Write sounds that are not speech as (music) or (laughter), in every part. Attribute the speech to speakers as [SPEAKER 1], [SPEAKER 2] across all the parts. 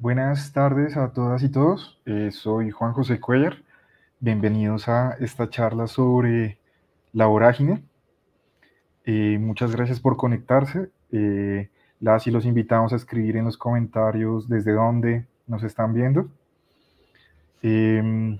[SPEAKER 1] Buenas tardes a todas y todos. Eh, soy Juan José Cuellar. Bienvenidos a esta charla sobre la vorágine. Eh, muchas gracias por conectarse. Eh, las y los invitamos a escribir en los comentarios desde dónde nos están viendo. Em,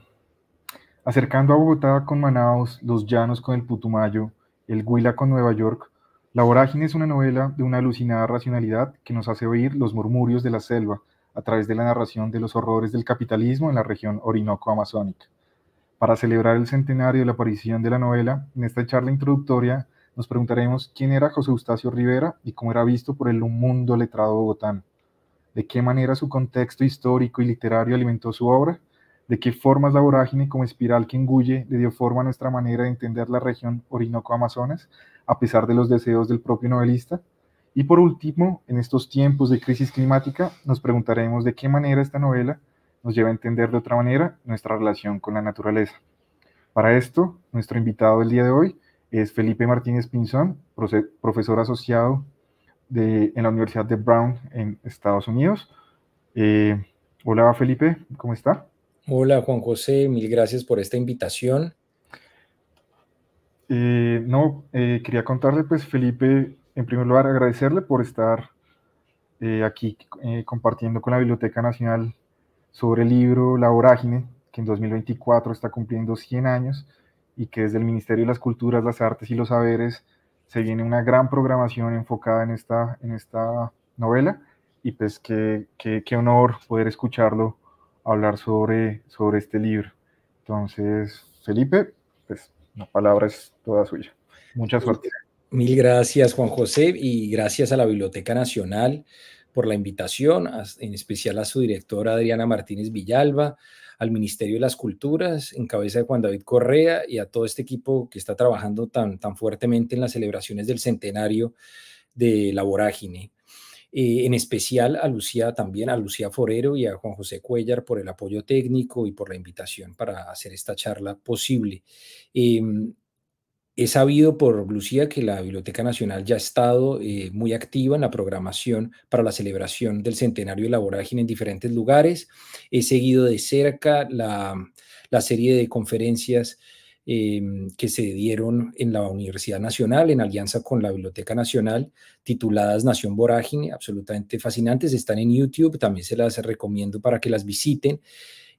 [SPEAKER 1] acercando a Bogotá con Manaus, Los Llanos con el Putumayo, El Huila con Nueva York, La Vorágine es una novela de una alucinada racionalidad que nos hace oír los murmurios de la selva a través de la narración de los horrores del capitalismo en la región Orinoco-Amazónica. Para celebrar el centenario de la aparición de la novela, en esta charla introductoria nos preguntaremos quién era José Eustacio Rivera y cómo era visto por el mundo letrado bogotano, de qué manera su contexto histórico y literario alimentó su obra, de qué formas la vorágine como espiral que engulle le dio forma a nuestra manera de entender la región Orinoco-Amazonas, a pesar de los deseos del propio novelista, y por último, en estos tiempos de crisis climática, nos preguntaremos de qué manera esta novela nos lleva a entender de otra manera nuestra relación con la naturaleza. Para esto, nuestro invitado del día de hoy es Felipe Martínez Pinzón, profesor asociado en la Universidad de Brown en Estados Unidos. Eh, hola Felipe, ¿cómo está? Hola
[SPEAKER 2] Juan José, mil gracias por esta invitación.
[SPEAKER 1] Eh, no, eh, quería contarle, pues Felipe en primer lugar, agradecerle por estar eh, aquí eh, compartiendo con la Biblioteca Nacional sobre el libro La Vorágine, que en 2024 está cumpliendo 100 años y que desde el Ministerio de las Culturas, las Artes y los Saberes se viene una gran programación enfocada en esta, en esta novela y pues qué, qué, qué honor poder escucharlo hablar sobre, sobre este
[SPEAKER 2] libro. Entonces, Felipe, pues la palabra es toda suya. Muchas suerte. Mil gracias, Juan José, y gracias a la Biblioteca Nacional por la invitación, en especial a su directora Adriana Martínez Villalba, al Ministerio de las Culturas, en cabeza de Juan David Correa, y a todo este equipo que está trabajando tan, tan fuertemente en las celebraciones del centenario de la vorágine. Eh, en especial a Lucía también, a Lucía Forero y a Juan José Cuellar por el apoyo técnico y por la invitación para hacer esta charla posible. Em, He sabido por Lucía que la Biblioteca Nacional ya ha estado eh, muy activa en la programación para la celebración del centenario de la vorágine en diferentes lugares. He seguido de cerca la, serie de conferencias em, que se dieron en la Universidad Nacional en alianza con la Biblioteca Nacional, tituladas Nación Vorágine, absolutamente fascinantes, están en YouTube, también se las recomiendo para que las visiten.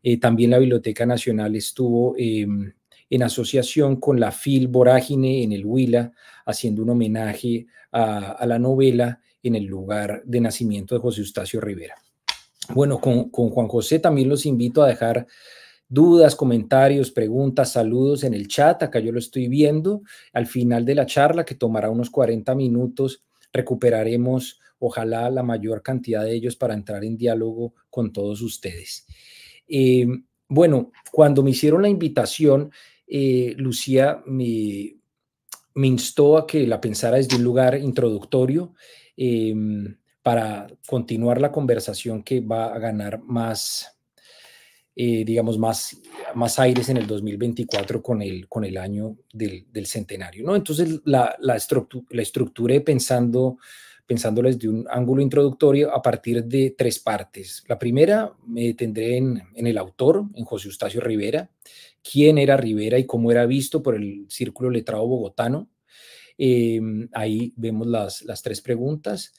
[SPEAKER 2] Eh, también la Biblioteca Nacional estuvo em, en asociación con la Phil Vorágine en el Huila, haciendo un homenaje a, la novela en el lugar de nacimiento de José Eustacio Rivera. Bueno, con, Juan José también los invito a dejar dudas, comentarios, preguntas, saludos en el chat. Acá yo lo estoy viendo. Al final de la charla, que tomará unos 40 minutos, recuperaremos, ojalá, la mayor cantidad de ellos para entrar en diálogo con todos ustedes. Eh, bueno, cuando me hicieron la invitación, eh, Lucía me, instó a que la pensara desde un lugar introductorio em, para continuar la conversación que va a ganar más, eh, digamos, más, más aires en el 2024 con el, con el año del, del centenario. ¿no? Entonces, la, la, la estructuré pensando, pensándola desde un ángulo introductorio a partir de tres partes. La primera me tendré en, en el autor, en José Eustacio Rivera quién era Rivera y cómo era visto por el Círculo Letrado Bogotano. Em, ahí vemos las, las tres preguntas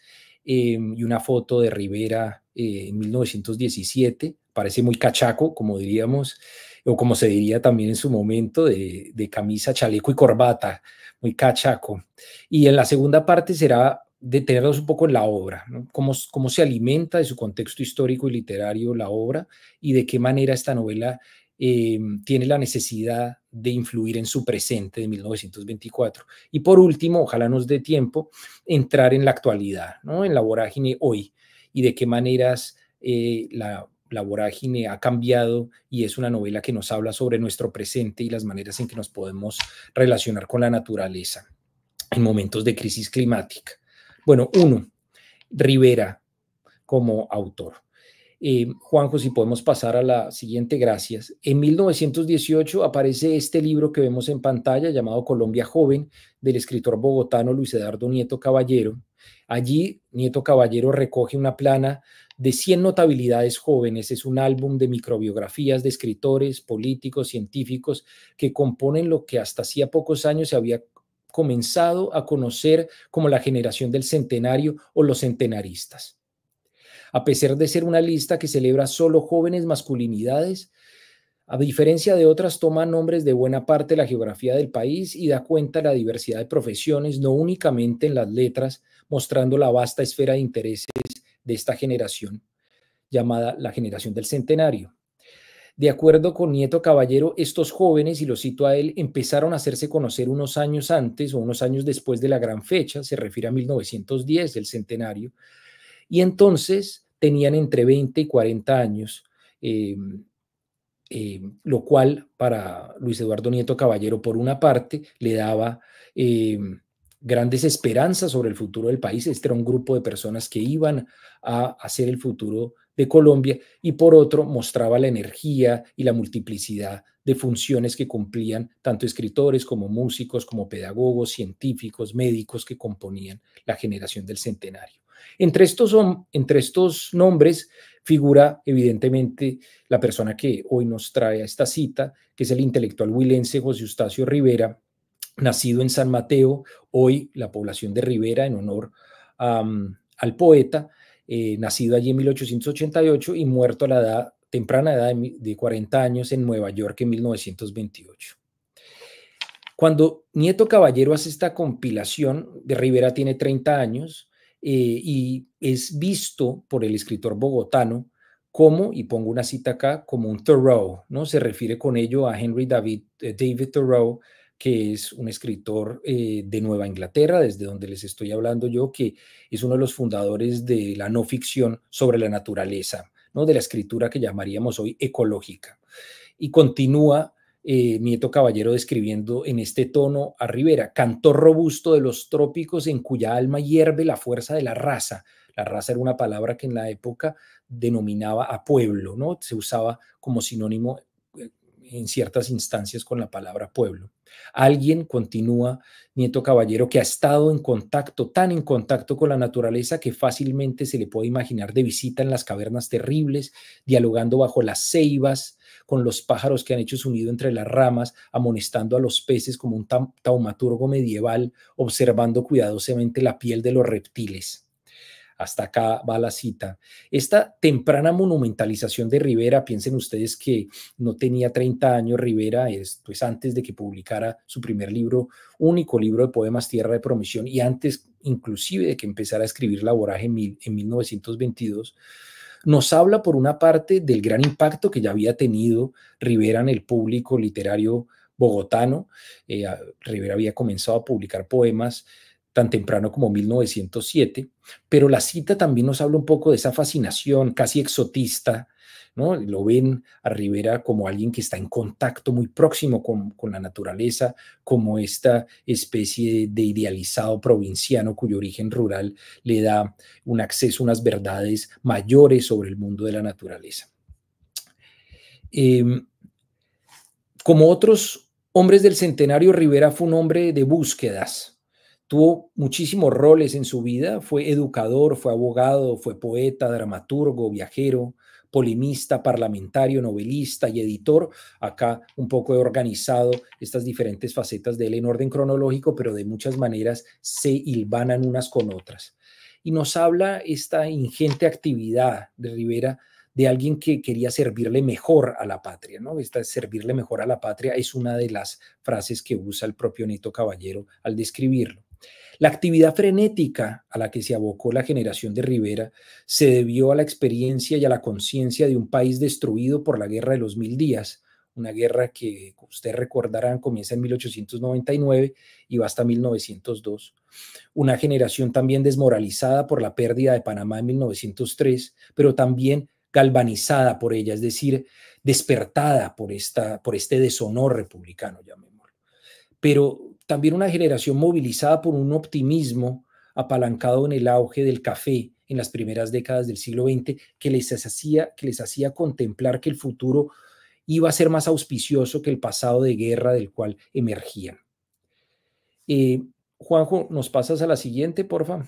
[SPEAKER 2] em, y una foto de Rivera eh, en 1917. Parece muy cachaco, como diríamos, o como se diría también en su momento, de, de camisa, chaleco y corbata, muy cachaco. Y en la segunda parte será detenernos un poco en la obra, cómo, cómo se alimenta de su contexto histórico y literario la obra y de qué manera esta novela Em, tiene la necesidad de influir en su presente de 1924. Y por último, ojalá nos dé tiempo, entrar en la actualidad, en la vorágine hoy y de qué maneras eh, la vorágine ha cambiado y es una novela que nos habla sobre nuestro presente y las maneras en que nos podemos relacionar con la naturaleza en momentos de crisis climática. Bueno, uno, Rivera como autor. Eh, Juanjo, si podemos pasar a la siguiente, gracias. En 1918 aparece este libro que vemos en pantalla llamado Colombia Joven del escritor bogotano Luis Edardo Nieto Caballero. Allí Nieto Caballero recoge una plana de 100 notabilidades jóvenes. Es un álbum de microbiografías de escritores, políticos, científicos que componen lo que hasta hacía pocos años se había comenzado a conocer como la generación del centenario o los centenaristas. A pesar de ser una lista que celebra solo jóvenes masculinidades, a diferencia de otras, toma nombres de buena parte de la geografía del país y da cuenta de la diversidad de profesiones, no únicamente en las letras, mostrando la vasta esfera de intereses de esta generación, llamada la generación del centenario. De acuerdo con Nieto Caballero, estos jóvenes, y lo cito a él, empezaron a hacerse conocer unos años antes o unos años después de la gran fecha, se refiere a 1910, el centenario, y entonces tenían entre 20 y 40 años, eh, eh, lo cual para Luis Eduardo Nieto Caballero, por una parte, le daba eh, grandes esperanzas sobre el futuro del país. Este era un grupo de personas que iban a hacer el futuro de Colombia y por otro mostraba la energía y la multiplicidad de funciones que cumplían tanto escritores como músicos, como pedagogos, científicos, médicos que componían la generación del centenario. Entre estos, entre estos nombres figura evidentemente la persona que hoy nos trae a esta cita, que es el intelectual huilense José Eustacio Rivera, nacido en San Mateo, hoy la población de Rivera en honor al poeta, eh, nacido allí en 1888 y muerto a la edad, temprana edad de, de 40 años en Nueva York en 1928. Cuando Nieto Caballero hace esta compilación, de Rivera tiene 30 años, eh, y es visto por el escritor bogotano como, y pongo una cita acá, como un Thoreau, ¿no? Se refiere con ello a Henry David, eh, Thoreau, que es un escritor eh, de Nueva Inglaterra, desde donde les estoy hablando yo, que es uno de los fundadores de la no ficción sobre la naturaleza, ¿no? De la escritura que llamaríamos hoy ecológica. Y continúa eh, Nieto Caballero describiendo en este tono a Rivera, cantor robusto de los trópicos en cuya alma hierve la fuerza de la raza. La raza era una palabra que en la época denominaba a pueblo, ¿no? Se usaba como sinónimo eh, en ciertas instancias con la palabra pueblo. Alguien, continúa Nieto Caballero, que ha estado en contacto, tan en contacto con la naturaleza que fácilmente se le puede imaginar de visita en las cavernas terribles, dialogando bajo las ceibas, con los pájaros que han hecho su nido entre las ramas, amonestando a los peces como un taumaturgo medieval, observando cuidadosamente la piel de los reptiles. Hasta acá va la cita. Esta temprana monumentalización de Rivera, piensen ustedes que no tenía 30 años Rivera, es, pues antes de que publicara su primer libro, único libro de poemas Tierra de Promisión, y antes inclusive de que empezara a escribir La Voraje en 1922 nos habla por una parte del gran impacto que ya había tenido Rivera en el público literario bogotano. Eh, Rivera había comenzado a publicar poemas tan temprano como 1907, pero la cita también nos habla un poco de esa fascinación casi exotista lo ven a Rivera como alguien que está en contacto muy próximo con, la naturaleza, como esta especie de, idealizado provinciano cuyo origen rural le da un acceso a unas verdades mayores sobre el mundo de la naturaleza. Em, como otros hombres del centenario, Rivera fue un hombre de búsquedas. Tuvo muchísimos roles en su vida, fue educador, fue abogado, fue poeta, dramaturgo, viajero, polemista, parlamentario, novelista y editor. Acá un poco he organizado estas diferentes facetas de él en orden cronológico, pero de muchas maneras se hilvanan unas con otras. Y nos habla esta ingente actividad de Rivera de alguien que quería servirle mejor a la patria, ¿no? Esta servirle mejor a la patria es una de las frases que usa el propio Neto Caballero al describirlo. La actividad frenética a la que se abocó la generación de Rivera se debió a la experiencia y a la conciencia de un país destruido por la Guerra de los Mil Días, una guerra que ustedes recordarán comienza en 1899 y va hasta 1902. Una generación también desmoralizada por la pérdida de Panamá en 1903, pero también galvanizada por ella, es decir, despertada por, esta, por este deshonor republicano, llamémoslo. Pero también una generación movilizada por un optimismo apalancado en el auge del café en las primeras décadas del siglo XX, que les hacía, que les hacía contemplar que el futuro iba a ser más auspicioso que el pasado de guerra del cual emergían. Eh, Juanjo, nos pasas a la siguiente, porfa.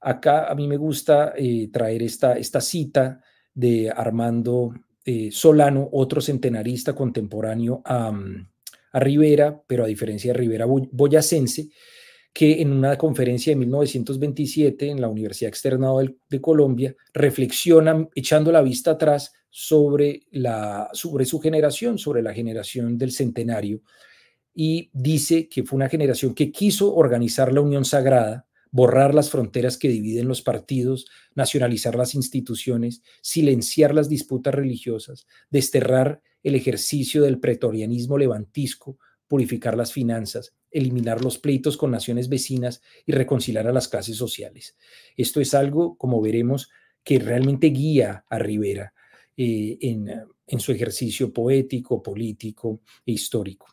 [SPEAKER 2] Acá a mí me gusta eh, traer esta, esta cita de Armando eh, Solano, otro centenarista contemporáneo a, mm, a Rivera, pero a diferencia de Rivera Boyacense, que en una conferencia de 1927 en la Universidad Externado de Colombia reflexiona echando la vista atrás sobre, sobre su generación, sobre la generación del centenario, y dice que fue una generación que quiso organizar la Unión Sagrada, borrar las fronteras que dividen los partidos, nacionalizar las instituciones, silenciar las disputas religiosas, desterrar el ejercicio del pretorianismo levantisco, purificar las finanzas, eliminar los pleitos con naciones vecinas y reconciliar a las clases sociales. Esto es algo, como veremos, que realmente guía a Rivera eh, en, su ejercicio poético, político e histórico.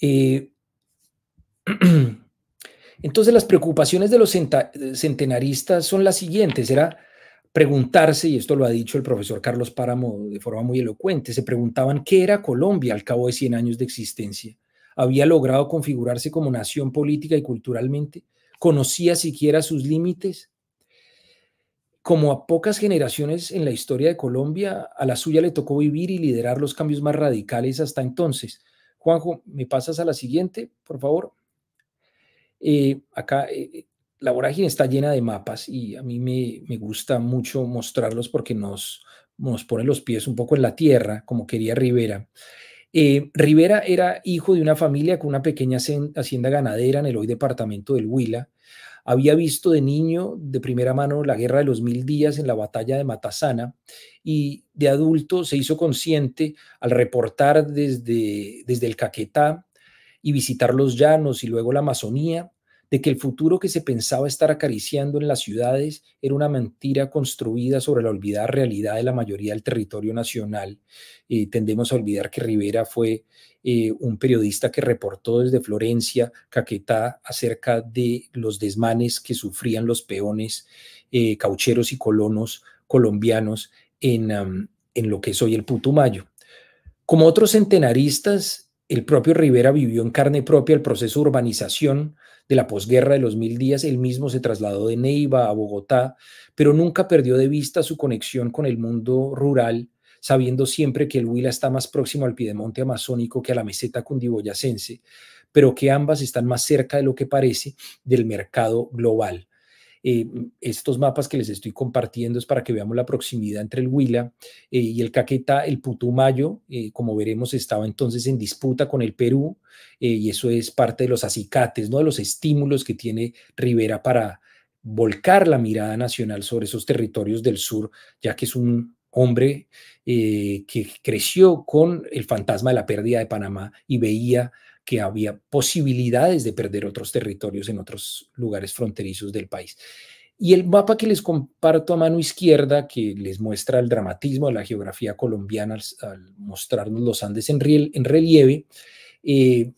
[SPEAKER 2] Eh, (clears throat) entonces las preocupaciones de los eh, centenaristas son las siguientes, era preguntarse, y esto lo ha dicho el profesor Carlos Páramo de forma muy elocuente, se preguntaban qué era Colombia al cabo de 100 años de existencia. ¿Había logrado configurarse como nación política y culturalmente? ¿Conocía siquiera sus límites? Como a pocas generaciones en la historia de Colombia, a la suya le tocó vivir y liderar los cambios más radicales hasta entonces. Juanjo, ¿me pasas a la siguiente, por favor? Eh, acá eh, la vorágine está llena de mapas y a mí me, gusta mucho mostrarlos porque nos, nos pone los pies un poco en la tierra, como quería Rivera. Eh, Rivera era hijo de una familia con una pequeña hacienda ganadera en el hoy departamento del Huila. Había visto de niño de primera mano la guerra de los mil días en la batalla de Matasana y de adulto se hizo consciente al reportar desde, desde el Caquetá y visitar los llanos y luego la Amazonía de que el futuro que se pensaba estar acariciando en las ciudades era una mentira construida sobre la olvidada realidad de la mayoría del territorio nacional. tendemos a olvidar que Rivera fue eh, un periodista que reportó desde Florencia, Caquetá, acerca de los desmanes que sufrían los peones, eh, caucheros y colonos colombianos en, en lo que es hoy el Putumayo. Como otros centenaristas, el propio Rivera vivió en carne propia el proceso de urbanización de la posguerra de los mil días, él mismo se trasladó de Neiva a Bogotá, pero nunca perdió de vista su conexión con el mundo rural, sabiendo siempre que el Huila está más próximo al piedemonte amazónico que a la meseta cundiboyacense, pero que ambas están más cerca de lo que parece del mercado global. Eh, estos mapas que les estoy compartiendo es para que veamos la proximidad entre el Huila eh, y el Caquetá. El Putumayo, eh, como veremos, estaba entonces en disputa con el Perú y eso es parte de los acicates, ¿no? de los estímulos que tiene Rivera para volcar la mirada nacional sobre esos territorios del sur, ya que es un hombre que creció con el fantasma de la pérdida de Panamá y veía que había posibilidades de perder otros territorios en otros lugares fronterizos del país. Y el mapa que les comparto a mano izquierda, que les muestra el dramatismo de la geografía colombiana al, mostrarnos los Andes en, relieve, eh,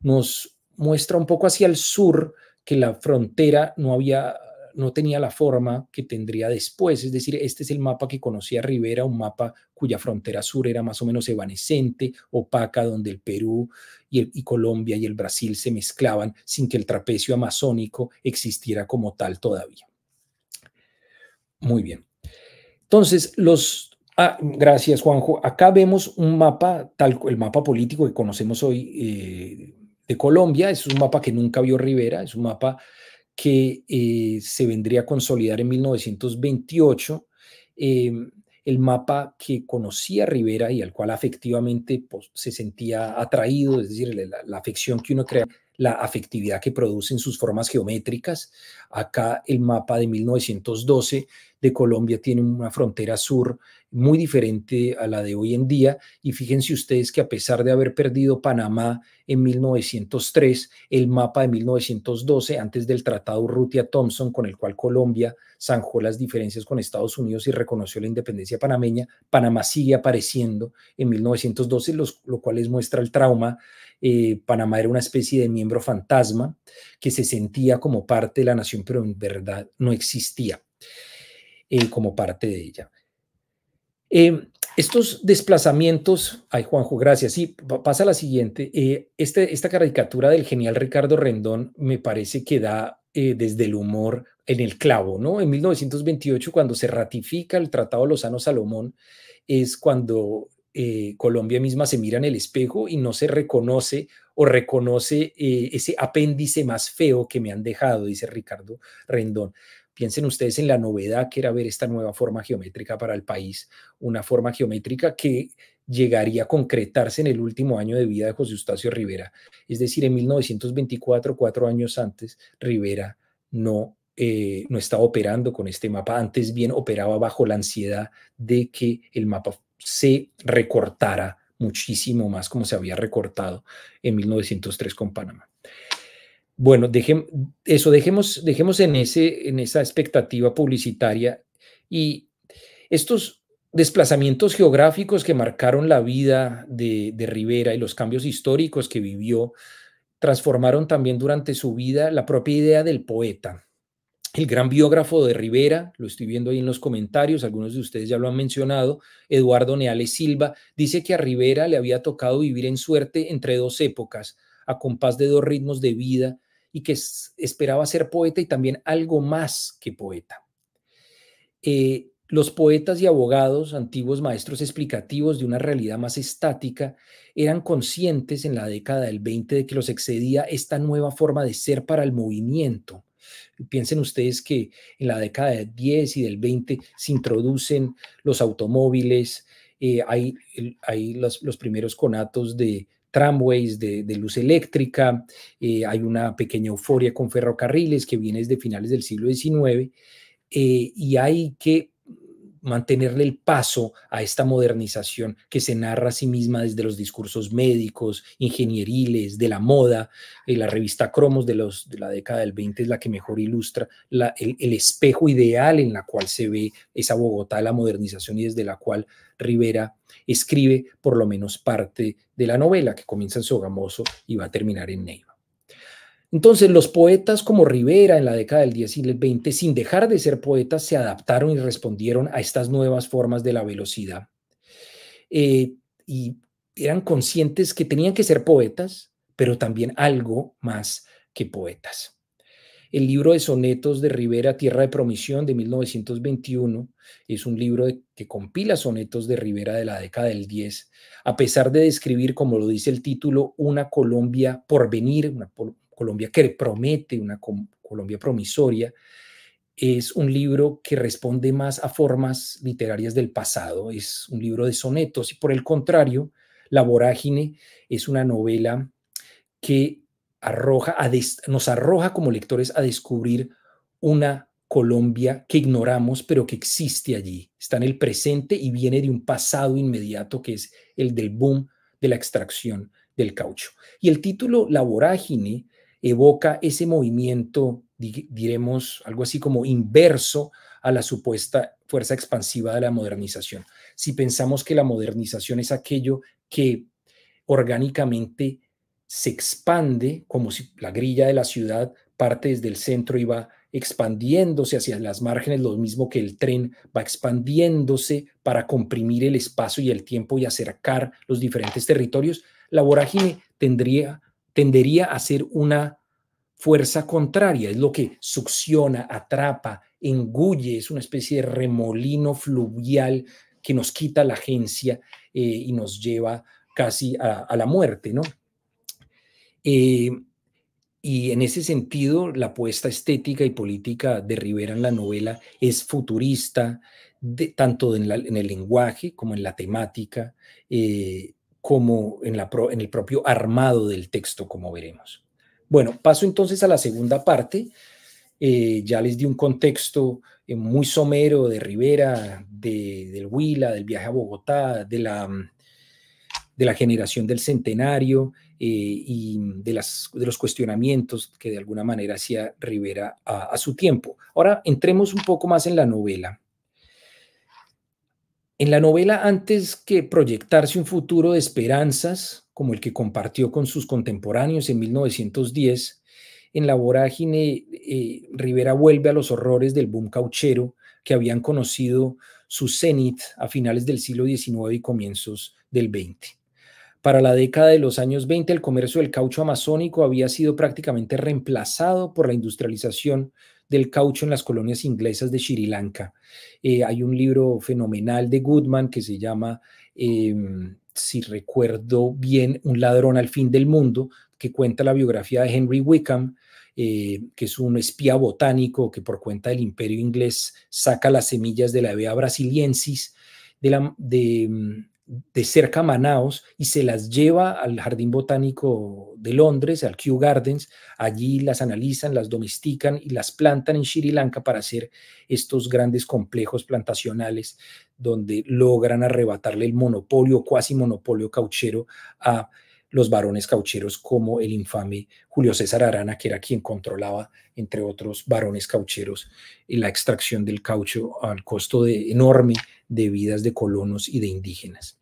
[SPEAKER 2] nos muestra un poco hacia el sur que la frontera no había no tenía la forma que tendría después. Es decir, este es el mapa que conocía Rivera, un mapa cuya frontera sur era más o menos evanescente, opaca, donde el Perú y, Colombia y el Brasil se mezclaban sin que el trapecio amazónico existiera como tal todavía. Muy bien. Entonces, los... Ah, gracias, Juanjo. Acá vemos un mapa, tal, el mapa político que conocemos hoy eh, de Colombia. Es un mapa que nunca vio Rivera, es un mapa que eh, se vendría a consolidar en 1928, em, el mapa que conocía Rivera y al cual afectivamente pues, se sentía atraído, es decir, la, la afección que uno crea la afectividad que producen sus formas geométricas. Acá el mapa de 1912 de Colombia tiene una frontera sur muy diferente a la de hoy en día. Y fíjense ustedes que a pesar de haber perdido Panamá en 1903, el mapa de 1912, antes del Tratado Rutia-Thompson, con el cual Colombia zanjó las diferencias con Estados Unidos y reconoció la independencia panameña, Panamá sigue apareciendo en 1912, lo cual les muestra el trauma eh, Panamá era una especie de miembro fantasma que se sentía como parte de la nación, pero en verdad no existía eh, como parte de ella. Em, estos desplazamientos, ay Juanjo, gracias. Sí, pasa la siguiente. Eh, este, esta caricatura del genial Ricardo Rendón me parece que da desde el humor en el clavo, ¿no? En 1928, cuando se ratifica el Tratado Lozano-Salomón, es cuando eh, Colombia misma se mira en el espejo y no se reconoce o reconoce eh, ese apéndice más feo que me han dejado, dice Ricardo Rendón. Piensen ustedes en la novedad que era ver esta nueva forma geométrica para el país, una forma geométrica que llegaría a concretarse en el último año de vida de José Eustacio Rivera. Es decir, en 1924, cuatro años antes, Rivera no, eh, no estaba operando con este mapa, antes bien operaba bajo la ansiedad de que el mapa se recortara muchísimo más como se había recortado en 1903 con Panamá. Bueno, eso dejemos, dejemos en, ese, en esa expectativa publicitaria y estos desplazamientos geográficos que marcaron la vida de, de Rivera y los cambios históricos que vivió transformaron también durante su vida la propia idea del poeta el gran biógrafo de Rivera, lo estoy viendo ahí en los comentarios, algunos de ustedes ya lo han mencionado, Eduardo Neales Silva, dice que a Rivera le había tocado vivir en suerte entre dos épocas, a compás de dos ritmos de vida, y que esperaba ser poeta y también algo más que poeta. Eh, los poetas y abogados, antiguos maestros explicativos de una realidad más estática, eran conscientes en la década del 20 de que los excedía esta nueva forma de ser para el movimiento Piensen ustedes que en la década del 10 y del 20 se introducen los automóviles, eh, hay, los, primeros conatos de tramways, de, luz eléctrica, eh, hay una pequeña euforia con ferrocarriles que viene desde finales del siglo XIX eh, y hay que mantenerle el paso a esta modernización que se narra a sí misma desde los discursos médicos, ingenieriles, de la moda. Eh, la revista Cromos de, la década del 20 es la que mejor ilustra el, espejo ideal en la cual se ve esa Bogotá de la modernización y desde la cual Rivera escribe por lo menos parte de la novela que comienza en Sogamoso y va a terminar en Neiva. Entonces, los poetas como Rivera en la década del 10 y el 20, sin dejar de ser poetas, se adaptaron y respondieron a estas nuevas formas de la velocidad. Eh, y eran conscientes que tenían que ser poetas, pero también algo más que poetas. El libro de sonetos de Rivera, Tierra de Promisión, de 1921, es un libro que compila sonetos de Rivera de la década del 10, a pesar de describir, como lo dice el título, una Colombia por venir, una Colombia que promete, una Colombia promisoria, es un libro que responde más a formas literarias del pasado, es un libro de sonetos y por el contrario, La vorágine es una novela que arroja nos arroja como lectores a descubrir una Colombia que ignoramos pero que existe allí, está en el presente y viene de un pasado inmediato que es el del boom de la extracción del caucho. Y el título La vorágine evoca ese movimiento, diremos algo así como inverso a la supuesta fuerza expansiva de la modernización. Si pensamos que la modernización es aquello que orgánicamente se expande, como si la grilla de la ciudad parte desde el centro y va expandiéndose hacia las márgenes, lo mismo que el tren va expandiéndose para comprimir el espacio y el tiempo y acercar los diferentes territorios, la vorágine tendría tendería a ser una fuerza contraria, es lo que succiona, atrapa, engulle, es una especie de remolino fluvial que nos quita la agencia eh, y nos lleva casi a, la muerte, ¿no? Eh, y en ese sentido, la apuesta estética y política de Rivera en la novela es futurista, tanto en, el lenguaje como en la temática, eh, como en, el propio armado del texto, como veremos. Bueno, paso entonces a la segunda parte. Eh, ya les di un contexto eh, muy somero de Rivera, de, del Huila, del viaje a Bogotá, de la, generación del centenario eh, y de, las, de, los cuestionamientos que de alguna manera hacía Rivera a su tiempo. Ahora entremos un poco más en la novela. En la novela, antes que proyectarse un futuro de esperanzas, como el que compartió con sus contemporáneos en 1910, en la vorágine eh, Rivera vuelve a los horrores del boom cauchero que habían conocido su cenit a finales del siglo XIX y comienzos del XX. Para la década de los años 20, el comercio del caucho amazónico había sido prácticamente reemplazado por la industrialización del caucho en las colonias inglesas de Sri Lanka. Eh, hay un libro fenomenal de Goodman que se llama, em, si recuerdo bien, Un ladrón al fin del mundo, que cuenta la biografía de Henry Wickham, eh, que es un espía botánico que por cuenta del imperio inglés saca las semillas de la Evea brasiliensis de la, de, de cerca a Manaus y se las lleva al Jardín Botánico de Londres, al Kew Gardens. Allí las analizan, las domestican y las plantan en Sri Lanka para hacer estos grandes complejos plantacionales donde logran arrebatarle el monopolio, cuasi monopolio cauchero a los varones caucheros como el infame Julio César Arana, que era quien controlaba, entre otros varones caucheros, la extracción del caucho al costo de, enorme de vidas de colonos y de indígenas.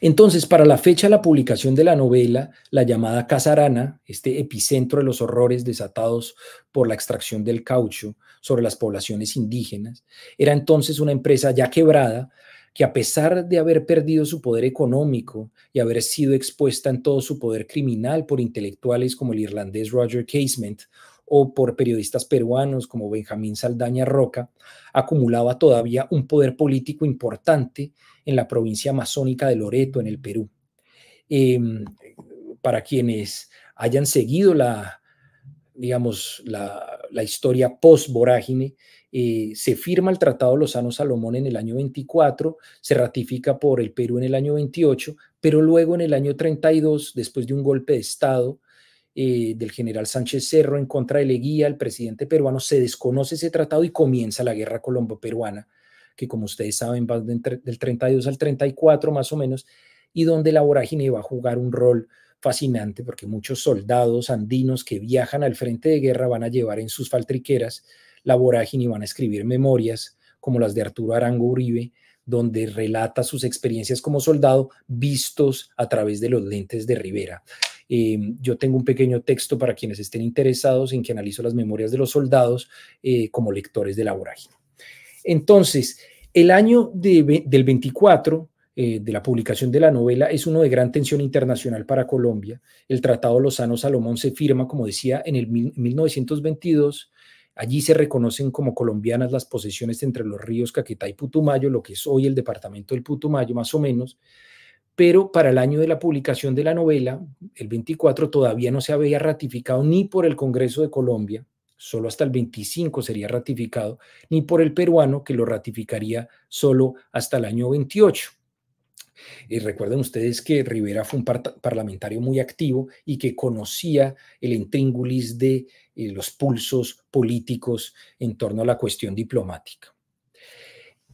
[SPEAKER 2] Entonces, para la fecha de la publicación de la novela, la llamada Casarana, este epicentro de los horrores desatados por la extracción del caucho sobre las poblaciones indígenas, era entonces una empresa ya quebrada que a pesar de haber perdido su poder económico y haber sido expuesta en todo su poder criminal por intelectuales como el irlandés Roger Casement o por periodistas peruanos como Benjamín Saldaña Roca, acumulaba todavía un poder político importante en la provincia amazónica de Loreto, en el Perú. Em, para quienes hayan seguido la, digamos, la, historia post-vorágine, eh, se firma el Tratado Lozano-Salomón en el año 24, se ratifica por el Perú en el año 28, pero luego en el año 32, después de un golpe de Estado, eh, del general Sánchez Cerro en contra de Leguía, el presidente peruano, se desconoce ese tratado y comienza la guerra colombo-peruana, que como ustedes saben va del 32 al 34 más o menos, y donde la vorágine va a jugar un rol fascinante porque muchos soldados andinos que viajan al frente de guerra van a llevar en sus faltriqueras la vorágine y van a escribir memorias como las de Arturo Arango Uribe, donde relata sus experiencias como soldado vistos a través de los lentes de Rivera. Em, yo tengo un pequeño texto para quienes estén interesados en que analizo las memorias de los soldados eh, como lectores de la vorágine. Entonces, el año del 24 eh, de la publicación de la novela es uno de gran tensión internacional para Colombia. El Tratado Lozano-Salomón se firma, como decía, en el 1922. Allí se reconocen como colombianas las posesiones entre los ríos Caquetá y Putumayo, lo que es hoy el departamento del Putumayo, más o menos pero para el año de la publicación de la novela, el 24, todavía no se había ratificado ni por el Congreso de Colombia, solo hasta el 25 sería ratificado, ni por el peruano, que lo ratificaría solo hasta el año 28. recuerden ustedes que Rivera fue un parlamentario muy activo y que conocía el intríngulis de eh, los pulsos políticos en torno a la cuestión diplomática.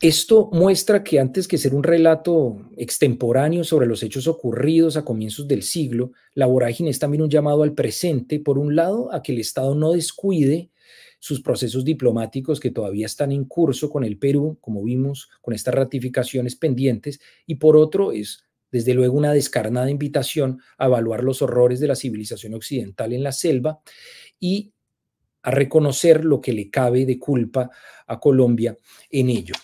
[SPEAKER 2] Esto muestra que antes que ser un relato extemporáneo sobre los hechos ocurridos a comienzos del siglo, la vorágine es también un llamado al presente, por un lado, a que el Estado no descuide sus procesos diplomáticos que todavía están en curso con el Perú, como vimos, con estas ratificaciones pendientes, y por otro es, desde luego, una descarnada invitación a evaluar los horrores de la civilización occidental en la selva y a reconocer lo que le cabe de culpa a Colombia en ello.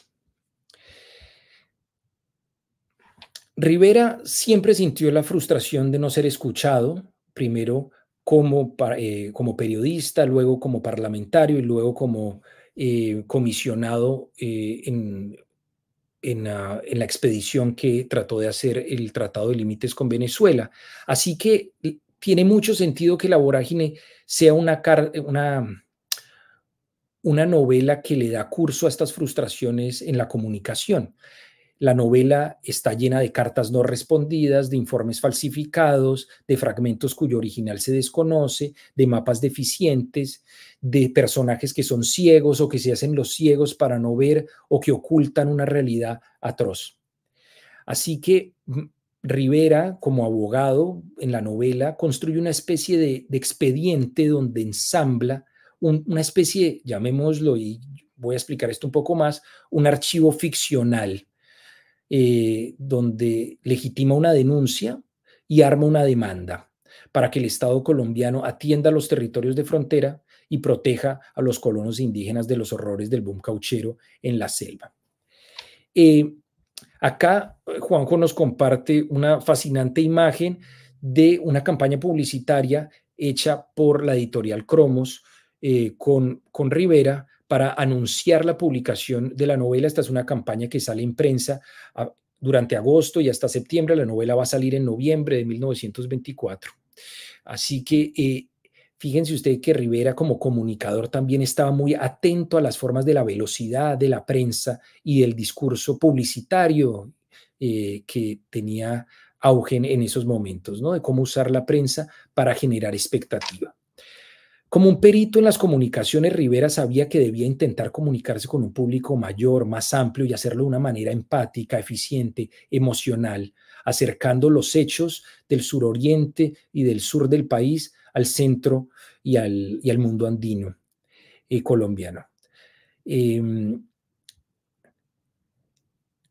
[SPEAKER 2] Rivera siempre sintió la frustración de no ser escuchado, primero como, eh, como periodista, luego como parlamentario y luego como eh, comisionado eh, en, en, la expedición que trató de hacer el Tratado de Límites con Venezuela. Así que tiene mucho sentido que la vorágine sea una, una, una novela que le da curso a estas frustraciones en la comunicación. La novela está llena de cartas no respondidas, de informes falsificados, de fragmentos cuyo original se desconoce, de mapas deficientes, de personajes que son ciegos o que se hacen los ciegos para no ver o que ocultan una realidad atroz. Así que mm, Rivera, como abogado en la novela, construye una especie de, expediente donde ensambla una especie, llamémoslo, y voy a explicar esto un poco más, un archivo ficcional eh, donde legitima una denuncia y arma una demanda para que el Estado colombiano atienda los territorios de frontera y proteja a los colonos indígenas de los horrores del boom cauchero en la selva. Eh, acá eh, Juanjo nos comparte una fascinante imagen de una campaña publicitaria hecha por la editorial Cromos con, con Rivera para anunciar la publicación de la novela. Esta es una campaña que sale en prensa ah, durante agosto y hasta septiembre. La novela va a salir en noviembre de 1924. Así que eh, fíjense usted que Rivera como comunicador también estaba muy atento a las formas de la velocidad de la prensa y del discurso publicitario eh, que tenía auge en esos momentos, ¿no? De cómo usar la prensa para generar expectativa. Como un perito en las comunicaciones, Rivera sabía que debía intentar comunicarse con un público mayor, más amplio y hacerlo de una manera empática, eficiente, emocional, acercando los hechos del suroriente y del sur del país al centro y al, mundo andino y eh, colombiano. Em,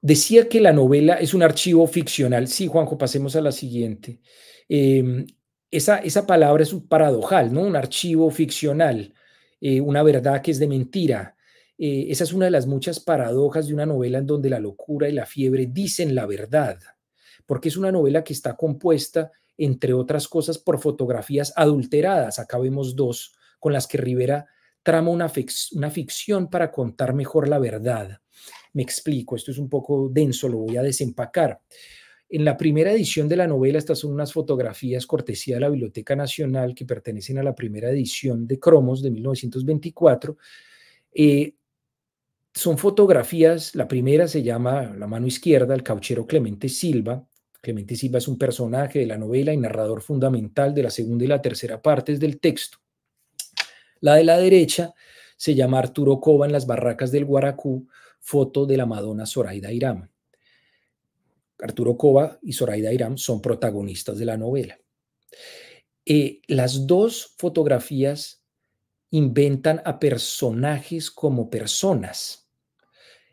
[SPEAKER 2] decía que la novela es un archivo ficcional. Sí, Juanjo, pasemos a la siguiente. Em, esa, palabra es un paradojal, ¿no? Un archivo ficcional, eh, una verdad que es de mentira. Eh, esa es una de las muchas paradojas de una novela en donde la locura y la fiebre dicen la verdad, porque es una novela que está compuesta, entre otras cosas, por fotografías adulteradas. Acá vemos dos con las que Rivera trama una, una ficción para contar mejor la verdad. Me explico, esto es un poco denso, lo voy a desempacar. En la primera edición de la novela, estas son unas fotografías cortesía de la Biblioteca Nacional que pertenecen a la primera edición de Cromos de 1924. Eh, son fotografías, la primera se llama La mano izquierda, el cauchero Clemente Silva. Clemente Silva es un personaje de la novela y narrador fundamental de la segunda y la tercera partes del texto. La de la derecha se llama Arturo Cova en las barracas del Guaracú, foto de la Madonna Zoraida Irama. Arturo Cova y Zoraida Iram son protagonistas de la novela. Eh, las dos fotografías inventan a personajes como personas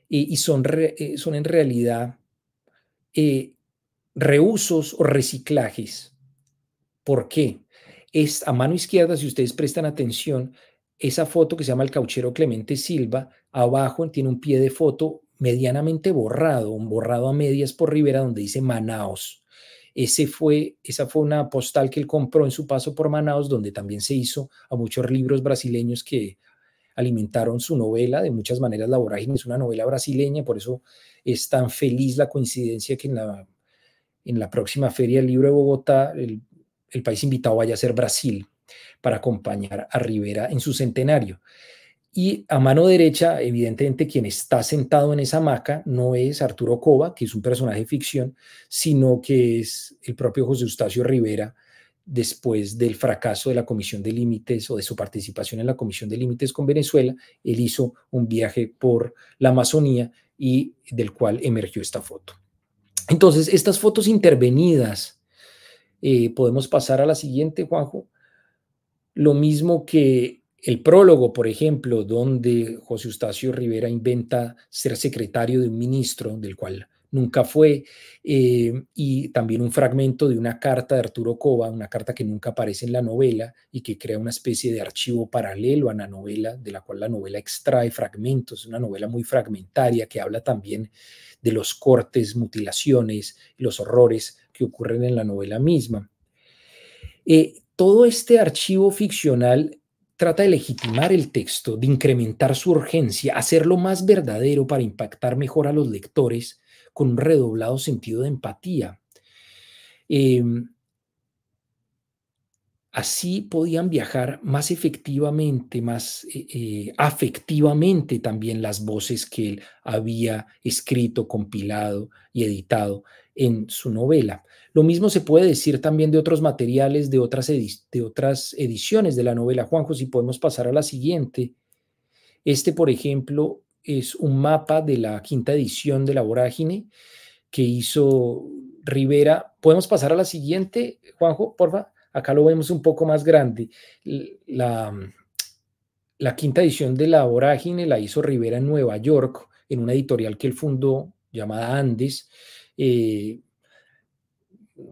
[SPEAKER 2] eh, y son, eh, son, en realidad reusos o reciclajes. ¿Por qué? Es a mano izquierda, si ustedes prestan atención, esa foto que se llama El Cauchero Clemente Silva, abajo tiene un pie de foto medianamente borrado, un borrado a medias por Rivera donde dice Manaos. Ese fue, esa fue una postal que él compró en su paso por Manaos, donde también se hizo a muchos libros brasileños que alimentaron su novela. De muchas maneras, La Vorágine es una novela brasileña, por eso es tan feliz la coincidencia que en la, en la próxima Feria del Libro de Bogotá el, el país invitado vaya a ser Brasil para acompañar a Rivera en su centenario. Y a mano derecha, evidentemente, quien está sentado en esa hamaca no es Arturo Cova, que es un personaje de ficción, sino que es el propio José Eustacio Rivera, después del fracaso de la Comisión de Límites o de su participación en la Comisión de Límites con Venezuela, él hizo un viaje por la Amazonía y del cual emergió esta foto. Entonces, estas fotos intervenidas, eh, podemos pasar a la siguiente, Juanjo, lo mismo que el prólogo, por ejemplo, donde José Eustacio Rivera inventa ser secretario de un ministro, del cual nunca fue, eh, y también un fragmento de una carta de Arturo Cova, una carta que nunca aparece en la novela y que crea una especie de archivo paralelo a la novela, de la cual la novela extrae fragmentos, una novela muy fragmentaria que habla también de los cortes, mutilaciones, los horrores que ocurren en la novela misma. Eh, todo este archivo ficcional trata de legitimar el texto, de incrementar su urgencia, hacerlo más verdadero para impactar mejor a los lectores con un redoblado sentido de empatía. Em, así podían viajar más efectivamente, más eh, eh, afectivamente también las voces que él había escrito, compilado y editado en su novela. Lo mismo se puede decir también de otros materiales de otras, de otras ediciones de la novela. Juanjo, si podemos pasar a la siguiente. Este, por ejemplo, es un mapa de la quinta edición de La Vorágine que hizo Rivera. ¿Podemos pasar a la siguiente, Juanjo, porfa? Acá lo vemos un poco más grande. La, la quinta edición de La Vorágine la hizo Rivera en Nueva York, en una editorial que él fundó llamada Andes. Eh,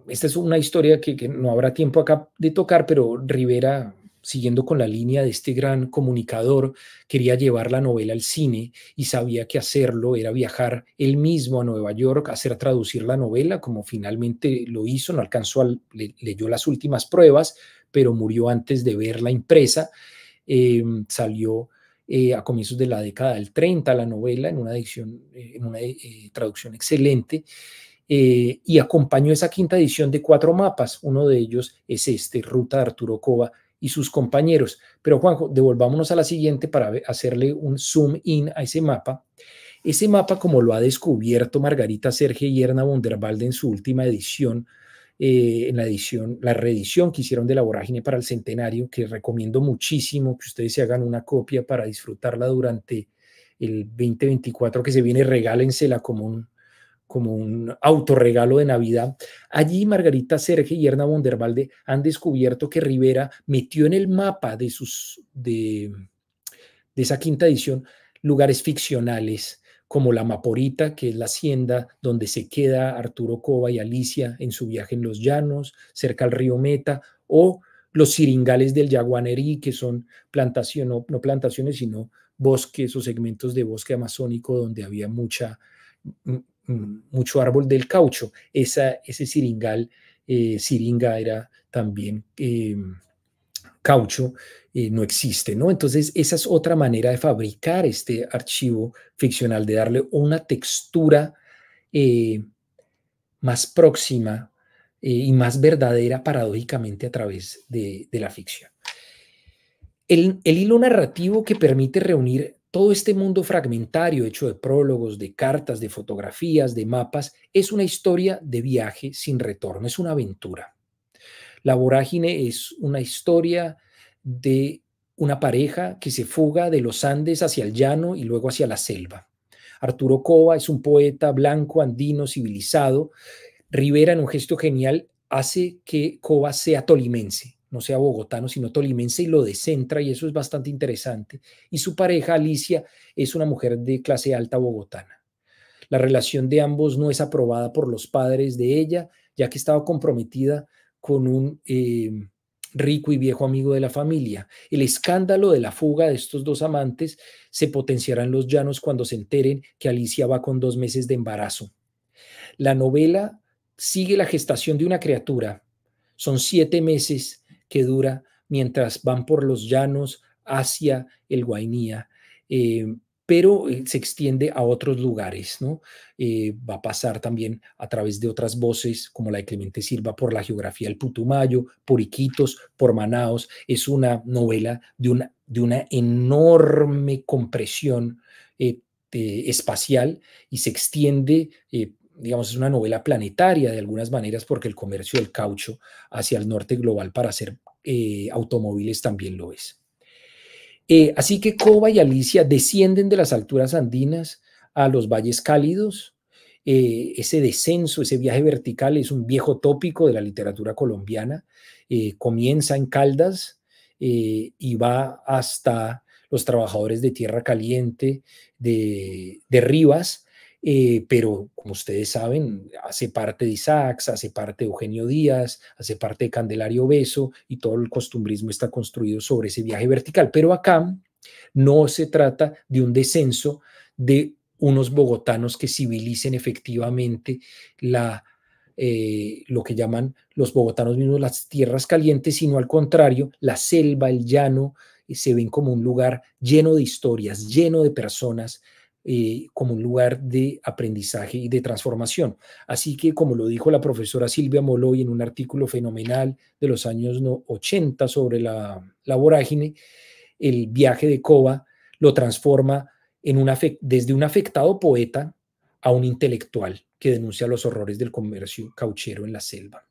[SPEAKER 2] esta es una historia que, no habrá tiempo acá de tocar, pero Rivera, siguiendo con la línea de este gran comunicador, quería llevar la novela al cine y sabía que hacerlo era viajar él mismo a Nueva York, hacer traducir la novela, como finalmente lo hizo, no alcanzó, a, leyó las últimas pruebas, pero murió antes de ver la impresa. Eh, salió eh, a comienzos de la década del 30 la novela en una, edición, eh, en una traducción excelente eh, y acompañó esa quinta edición de cuatro mapas. Uno de ellos es este, Ruta de Arturo Cova y sus compañeros. Pero Juanjo, devolvámonos a la siguiente para hacerle un zoom in a ese mapa. Ese mapa, como lo ha descubierto Margarita Serge y Erna von en su última edición, eh, en la edición, la reedición que hicieron de la vorágine para el centenario, que recomiendo muchísimo que ustedes se hagan una copia para disfrutarla durante el 2024 que se viene, regálensela como un como un autorregalo de Navidad. Allí Margarita Serge y Erna von han descubierto que Rivera metió en el mapa de, sus, de, de esa quinta edición lugares ficcionales como la Maporita, que es la hacienda donde se queda Arturo Cova y Alicia en su viaje en los llanos, cerca al río Meta, o los siringales del Yaguanerí, que son plantaciones, no plantaciones, sino bosques o segmentos de bosque amazónico donde había mucha Mm, mucho árbol del caucho. Esa, ese siringal, eh, siringa era también em, caucho, eh, no existe, ¿no? Entonces, esa es otra manera de fabricar este archivo ficcional, de darle una textura eh, más próxima y más verdadera, paradójicamente, a través de, la ficción. el hilo narrativo que permite reunir todo este mundo fragmentario hecho de prólogos, de cartas, de fotografías, de mapas, es una historia de viaje sin retorno, es una aventura. La vorágine es una historia de una pareja que se fuga de los Andes hacia el llano y luego hacia la selva. Arturo Cova es un poeta blanco, andino, civilizado. Rivera, en un gesto genial, hace que Cova sea tolimense no sea bogotano, sino tolimense, y lo descentra, y eso es bastante interesante. Y su pareja, Alicia, es una mujer de clase alta bogotana. La relación de ambos no es aprobada por los padres de ella, ya que estaba comprometida con un em, rico y viejo amigo de la familia. El escándalo de la fuga de estos dos amantes se potenciará en los llanos cuando se enteren que Alicia va con dos meses de embarazo. La novela sigue la gestación de una criatura. Son siete meses que dura mientras van por los llanos hacia el Guainía. Eh, pero eh, se extiende a otros lugares, ¿no? Eh, va a pasar también a través de otras voces, como la de Clemente Silva, por la geografía del Putumayo, por Iquitos, por Manaos. Es una novela de una, de una enorme compresión espacial y se extiende digamos, es una novela planetaria de algunas maneras porque el comercio del caucho hacia el norte global para hacer eh, automóviles también lo es. Eh, así que Coba y Alicia descienden de las alturas andinas a los valles cálidos. Eh, ese descenso, ese viaje vertical es un viejo tópico de la literatura colombiana. comienza en Caldas y va hasta los trabajadores de Tierra Caliente, de, de Rivas, eh, pero como ustedes saben, hace parte de Isaacs, hace parte de Eugenio Díaz, hace parte de Candelario Beso y todo el costumbrismo está construido sobre ese viaje vertical. Pero acá no se trata de un descenso de unos bogotanos que civilicen efectivamente la, eh, lo que llaman los bogotanos mismos las tierras calientes, sino al contrario, la selva, el llano, eh, se ven como un lugar lleno de historias, lleno de personas, eh, como un lugar de aprendizaje y de transformación. Así que, como lo dijo la profesora Silvia Moloy en un artículo fenomenal de los años 80 sobre la, la vorágine, el viaje de Cova lo transforma desde un afectado poeta a un intelectual que denuncia los horrores del comercio cauchero en la selva.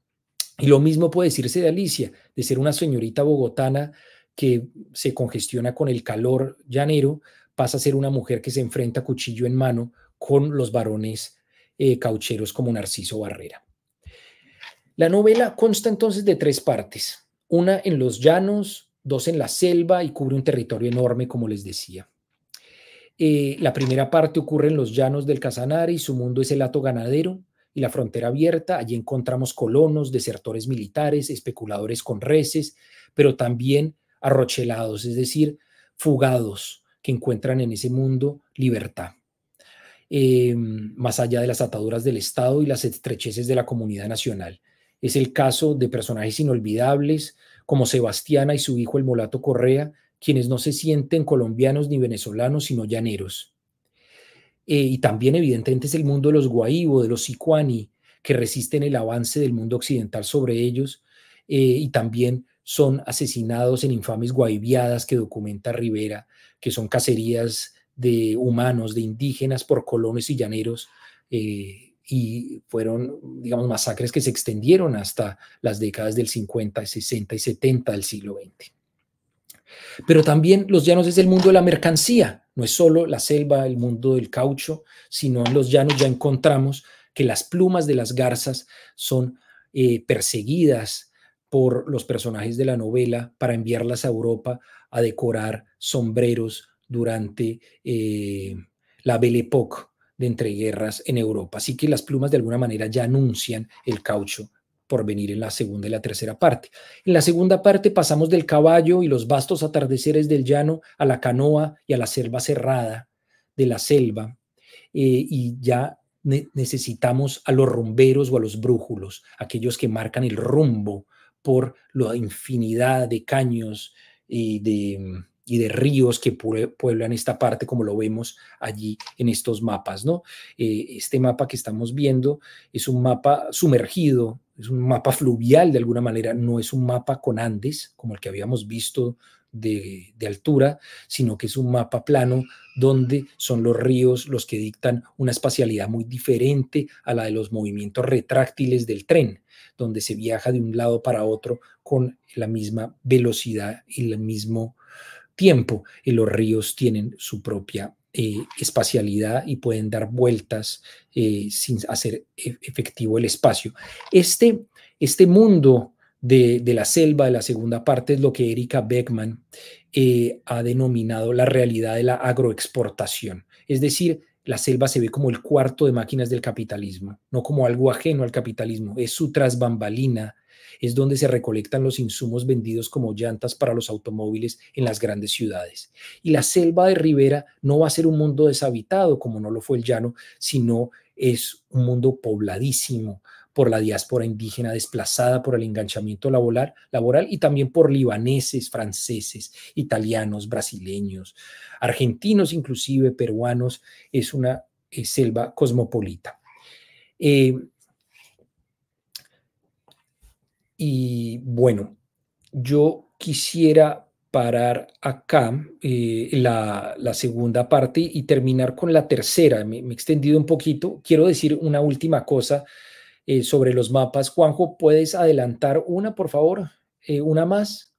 [SPEAKER 2] Y lo mismo puede decirse de Alicia, de ser una señorita bogotana que se congestiona con el calor llanero, pasa a ser una mujer que se enfrenta cuchillo en mano con los varones eh, caucheros como Narciso Barrera. La novela consta entonces de tres partes, una en los llanos, dos en la selva y cubre un territorio enorme, como les decía. Eh, la primera parte ocurre en los llanos del Casanare y su mundo es el hato ganadero y la frontera abierta. Allí encontramos colonos, desertores militares, especuladores con reses, pero también arrochelados, es decir, fugados, que encuentran en ese mundo libertad, em, más allá de las ataduras del Estado y las estrecheces de la comunidad nacional. Es el caso de personajes inolvidables como Sebastiana y su hijo el Molato Correa, quienes no se sienten colombianos ni venezolanos, sino llaneros. Eh, y también evidentemente es el mundo de los guaibos, de los sicuani, que resisten el avance del mundo occidental sobre ellos eh, y también son asesinados en infames guaibiadas que documenta Rivera que son cacerías de humanos, de indígenas por colonos y llaneros, eh, y fueron, digamos, masacres que se extendieron hasta las décadas del 50, 60 y 70 del siglo XX. Pero también los llanos es el mundo de la mercancía, no es solo la selva, el mundo del caucho, sino en los llanos ya encontramos que las plumas de las garzas son eh, perseguidas, por los personajes de la novela para enviarlas a Europa a decorar sombreros durante eh, la Belle Époque de entreguerras en Europa. Así que las plumas de alguna manera ya anuncian el caucho por venir en la segunda y la tercera parte. En la segunda parte pasamos del caballo y los vastos atardeceres del llano a la canoa y a la selva cerrada de la selva eh, y ya necesitamos a los rumberos o a los brújulos, aquellos que marcan el rumbo por la infinidad de caños y de, y de ríos que pueblan esta parte, como lo vemos allí en estos mapas. ¿no? Eh, este mapa que estamos viendo es un mapa sumergido, es un mapa fluvial de alguna manera, no es un mapa con Andes, como el que habíamos visto de, altura, sino que es un mapa plano donde son los ríos los que dictan una espacialidad muy diferente a la de los movimientos retráctiles del tren, donde se viaja de un lado para otro con la misma velocidad y el mismo tiempo. Y los ríos tienen su propia eh, espacialidad y pueden dar vueltas eh, sin hacer e-, efectivo el espacio. Este, este mundo de, la selva, de la segunda parte, es lo que Erika Beckman eh, ha denominado la realidad de la agroexportación. Es decir, la selva se ve como el cuarto de máquinas del capitalismo, no como algo ajeno al capitalismo, es su trasbambalina, es donde se recolectan los insumos vendidos como llantas para los automóviles en las grandes ciudades. Y la selva de Rivera no va a ser un mundo deshabitado como no lo fue el llano, sino es un mundo pobladísimo, por la diáspora indígena desplazada por el enganchamiento laboral, y también por libaneses, franceses, italianos, brasileños, argentinos, inclusive peruanos. Es una eh, selva cosmopolita. Eh, y bueno, yo quisiera parar acá eh, la, segunda parte y terminar con la tercera. me, he extendido un poquito. Quiero decir una última cosa eh, sobre los mapas. Juanjo, ¿puedes adelantar una, por favor? Eh, una más.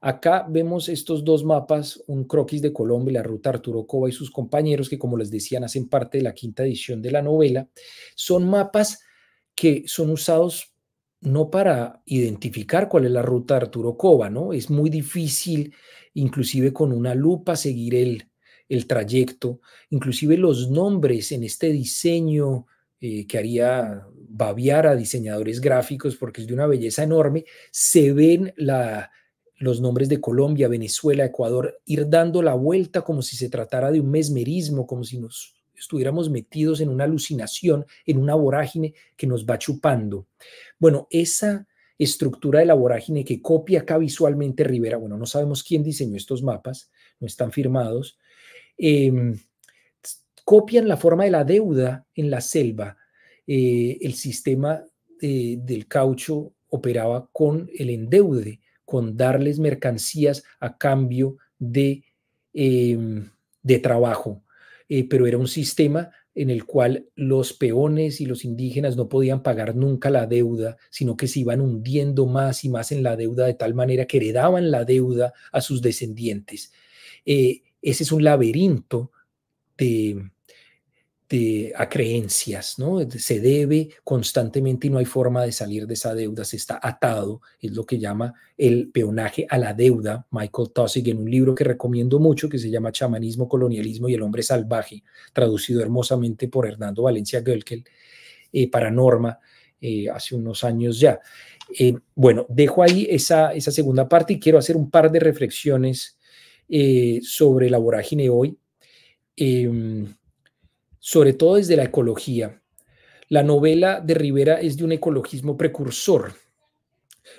[SPEAKER 2] Acá vemos estos dos mapas, un croquis de Colombia y la ruta Arturo Cova y sus compañeros, que como les decían, hacen parte de la quinta edición de la novela. Son mapas que son usados no para identificar cuál es la ruta Arturo Cova, ¿no? Es muy difícil, inclusive con una lupa, seguir el, trayecto, inclusive los nombres en este diseño eh, que haría babiar a diseñadores gráficos porque es de una belleza enorme, se ven los nombres de Colombia, Venezuela, Ecuador, ir dando la vuelta como si se tratara de un mesmerismo, como si nos estuviéramos metidos en una alucinación, en una vorágine que nos va chupando. Bueno, esa estructura de la vorágine que copia acá visualmente Rivera, bueno, no sabemos quién diseñó estos mapas, no están firmados, em, copian la forma de la deuda en la selva, eh, el sistema del caucho operaba con el endeude, con darles mercancías a cambio de, em, de trabajo. Eh, pero era un sistema en el cual los peones y los indígenas no podían pagar nunca la deuda, sino que se iban hundiendo más y más en la deuda de tal manera que heredaban la deuda a sus descendientes. Eh, ese es un laberinto de, a creencias, ¿no? Se debe constantemente y no hay forma de salir de esa deuda, se está atado, es lo que llama el peonaje a la deuda, Michael Tossig, en un libro que recomiendo mucho que se llama Chamanismo, Colonialismo y el Hombre Salvaje, traducido hermosamente por Hernando Valencia Goelkel eh, para Norma eh, hace unos años ya. Eh, bueno, dejo ahí esa, segunda parte y quiero hacer un par de reflexiones sobre la vorágine hoy. Em, sobre todo desde la ecología. La novela de Rivera es de un ecologismo precursor.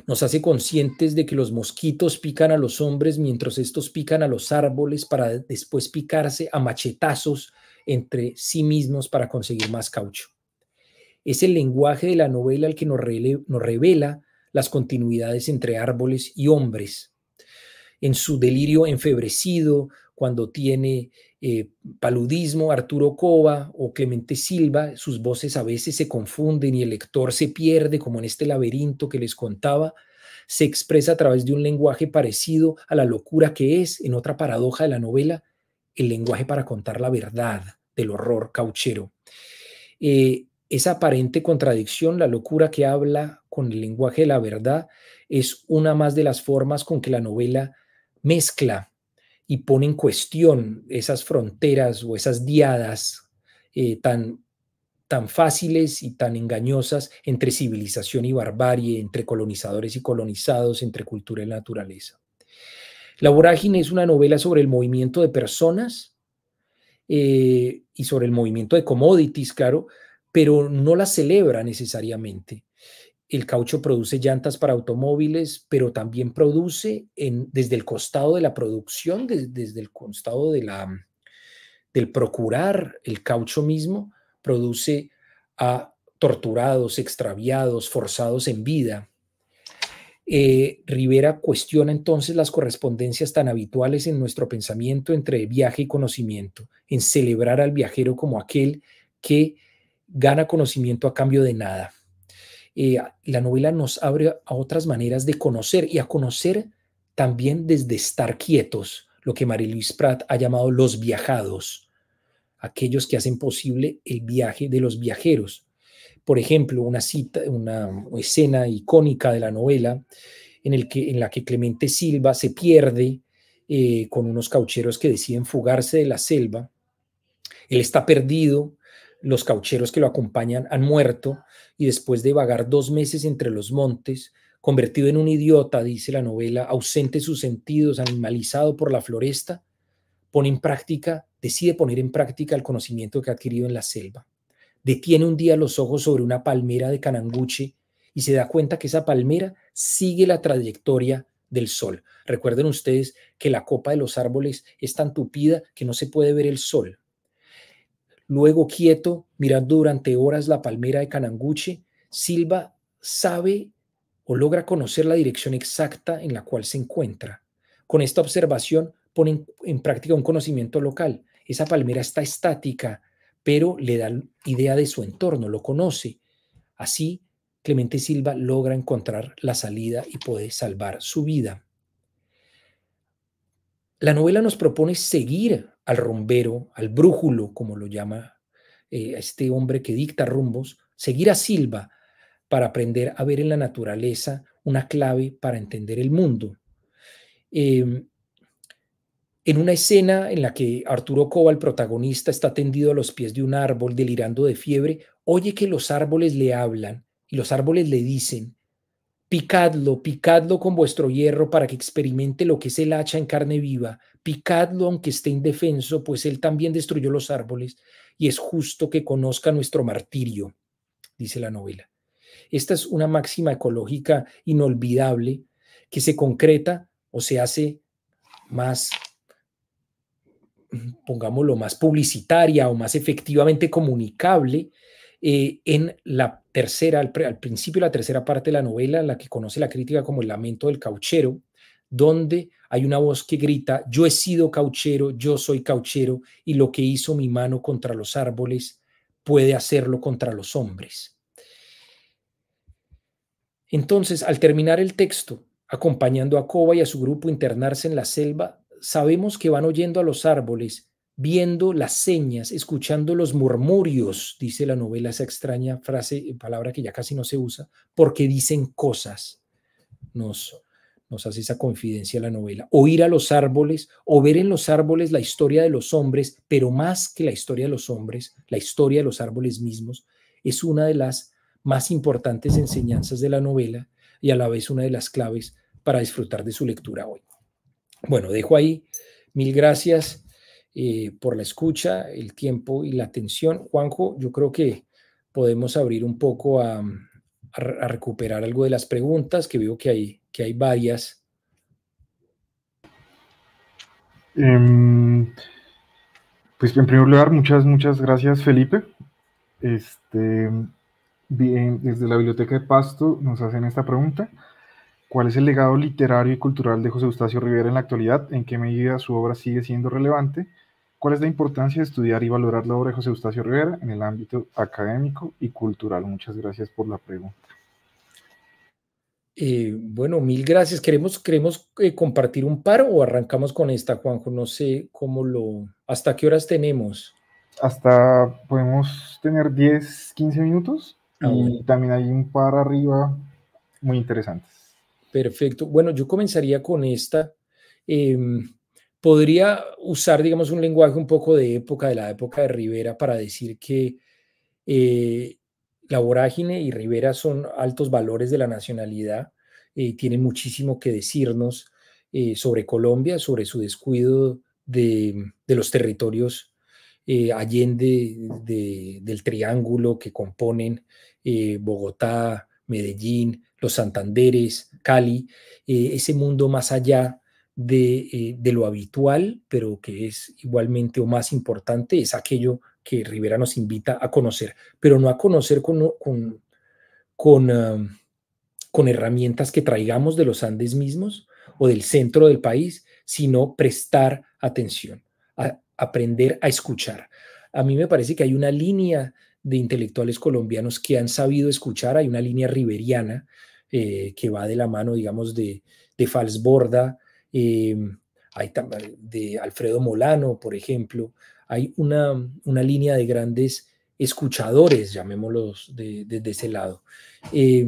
[SPEAKER 2] Nos hace conscientes de que los mosquitos pican a los hombres mientras estos pican a los árboles para después picarse a machetazos entre sí mismos para conseguir más caucho. Es el lenguaje de la novela el que nos, revela las continuidades entre árboles y hombres. En su delirio enfebrecido, cuando tiene eh, paludismo, Arturo Cova o Clemente Silva, sus voces a veces se confunden y el lector se pierde como en este laberinto que les contaba, se expresa a través de un lenguaje parecido a la locura que es, en otra paradoja de la novela, el lenguaje para contar la verdad del horror cauchero. Eh, esa aparente contradicción, la locura que habla con el lenguaje de la verdad, es una más de las formas con que la novela mezcla y pone en cuestión esas fronteras o esas diadas eh, tan, tan fáciles y tan engañosas entre civilización y barbarie, entre colonizadores y colonizados, entre cultura y naturaleza. La vorágine es una novela sobre el movimiento de personas eh, y sobre el movimiento de commodities, claro, pero no la celebra necesariamente el caucho produce llantas para automóviles, pero también produce en, desde el costado de la producción, desde el costado de la, del procurar el caucho mismo, produce a torturados, extraviados, forzados en vida. Eh, Rivera cuestiona entonces las correspondencias tan habituales en nuestro pensamiento entre viaje y conocimiento, en celebrar al viajero como aquel que gana conocimiento a cambio de nada eh, la novela nos abre a otras maneras de conocer y a conocer también desde estar quietos, lo que Marie Louise Pratt ha llamado los viajados, aquellos que hacen posible el viaje de los viajeros. Por ejemplo, una cita, una escena icónica de la novela en, la que Clemente Silva se pierde eh, con unos caucheros que deciden fugarse de la selva. Él está perdido, los caucheros que lo acompañan han muerto y después de vagar dos meses entre los montes, convertido en un idiota, dice la novela, ausente sus sentidos, animalizado por la floresta, pone en práctica, decide poner en práctica el conocimiento que ha adquirido en la selva. Detiene un día los ojos sobre una palmera de Cananguche y se da cuenta que esa palmera sigue la trayectoria del sol. Recuerden ustedes que la copa de los árboles es tan tupida que no se puede ver el sol. Luego, quieto, mirando durante horas la palmera de Cananguche, Silva sabe o logra conocer la dirección exacta en la cual se encuentra. Con esta observación pone en, en práctica un conocimiento local. Esa palmera está estática, pero le da idea de su entorno, lo conoce. Así, Clemente Silva logra encontrar la salida y puede salvar su vida. La novela nos propone seguir al rombero, al brújulo, como lo llama eh, este hombre que dicta rumbos, seguir a Silva para aprender a ver en la naturaleza una clave para entender el mundo. Em, en una escena en la que Arturo Cova, el protagonista, está tendido a los pies de un árbol delirando de fiebre, oye que los árboles le hablan y los árboles le dicen, Picadlo, picadlo con vuestro hierro para que experimente lo que es el hacha en carne viva. Picadlo aunque esté indefenso, pues él también destruyó los árboles y es justo que conozca nuestro martirio, dice la novela. Esta es una máxima ecológica inolvidable que se concreta o se hace más, pongámoslo, más publicitaria o más efectivamente comunicable eh, en la tercera, al, principio la tercera parte de la novela, la que conoce la crítica como el lamento del cauchero, donde hay una voz que grita, yo he sido cauchero, yo soy cauchero, y lo que hizo mi mano contra los árboles puede hacerlo contra los hombres. Entonces, al terminar el texto, acompañando a Coba y a su grupo internarse en la selva, sabemos que van oyendo a los árboles viendo las señas, escuchando los murmurios, dice la novela esa extraña frase, eh, palabra que ya casi no se usa, porque dicen cosas. Nos, nos hace esa confidencia la novela. Oír a los árboles o ver en los árboles la historia de los hombres, pero más que la historia de los hombres, la historia de los árboles mismos, es una de las más importantes enseñanzas de la novela y a la vez una de las claves para disfrutar de su lectura hoy. Bueno, dejo ahí. Mil gracias. Eh, por la escucha, el tiempo y la atención. Juanjo, yo creo que podemos abrir un poco a, recuperar algo de las preguntas, que veo que hay, que hay varias.
[SPEAKER 1] Em, pues en primer lugar, muchas, muchas gracias, Felipe. Este, desde la Biblioteca de Pasto nos hacen esta pregunta. ¿Cuál es el legado literario y cultural de José Eustacio Rivera en la actualidad? ¿En qué medida su obra sigue siendo relevante? ¿Cuál es la importancia de estudiar y valorar la obra de José Eustacio Rivera en
[SPEAKER 2] el ámbito académico y cultural? Muchas gracias por la pregunta. Eh, bueno, mil gracias. ¿Queremos, queremos eh, compartir un par o arrancamos con esta, Juanjo? No sé cómo lo... ¿Hasta qué horas tenemos?
[SPEAKER 1] Hasta podemos tener 10, 15 minutos ah, y también hay un par arriba muy interesantes.
[SPEAKER 2] Perfecto. Bueno, yo comenzaría con esta. Em, podría usar, digamos, un lenguaje un poco de época, de la época de Rivera, para decir que eh, la vorágine y Rivera son altos valores de la nacionalidad, eh, tienen muchísimo que decirnos eh, sobre Colombia, sobre su descuido de, los territorios allende del triángulo que componen Bogotá, Medellín, los Santanderes, Cali, ese mundo más allá eh, de, lo habitual, pero que es igualmente o más importante, es aquello que Rivera nos invita a conocer, pero no a conocer con, herramientas que traigamos de los Andes mismos o del centro del país, sino prestar atención, aprender a escuchar. A mí me parece que hay una línea de intelectuales colombianos que han sabido escuchar, hay una línea riveriana eh, que va de la mano, digamos, de, de Falsborda, eh, de Alfredo Molano, por ejemplo, hay una, una línea de grandes escuchadores, llamémoslos desde de, ese lado. Eh,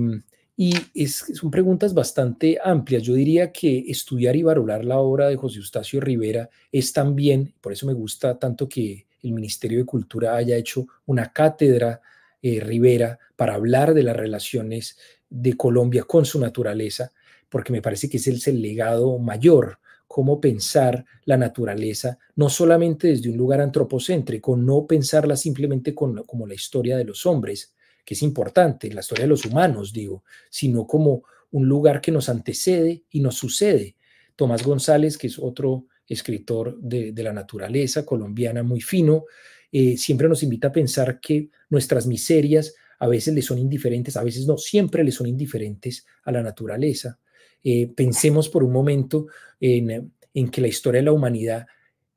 [SPEAKER 2] y son preguntas bastante amplias. Yo diría que estudiar y valorar la obra de José Eustacio Rivera es también, por eso me gusta tanto que el Ministerio de Cultura haya hecho una cátedra eh, Rivera para hablar de las relaciones de Colombia con su naturaleza, porque me parece que es el legado mayor, cómo pensar la naturaleza, no solamente desde un lugar antropocéntrico, no pensarla simplemente como la historia de los hombres, que es importante, la historia de los humanos, digo, sino como un lugar que nos antecede y nos sucede. Tomás González, que es otro escritor de, la naturaleza colombiana muy fino, eh, siempre nos invita a pensar que nuestras miserias a veces le son indiferentes, a veces no, siempre le son indiferentes a la naturaleza. Eh, pensemos por un momento en, que la historia de la humanidad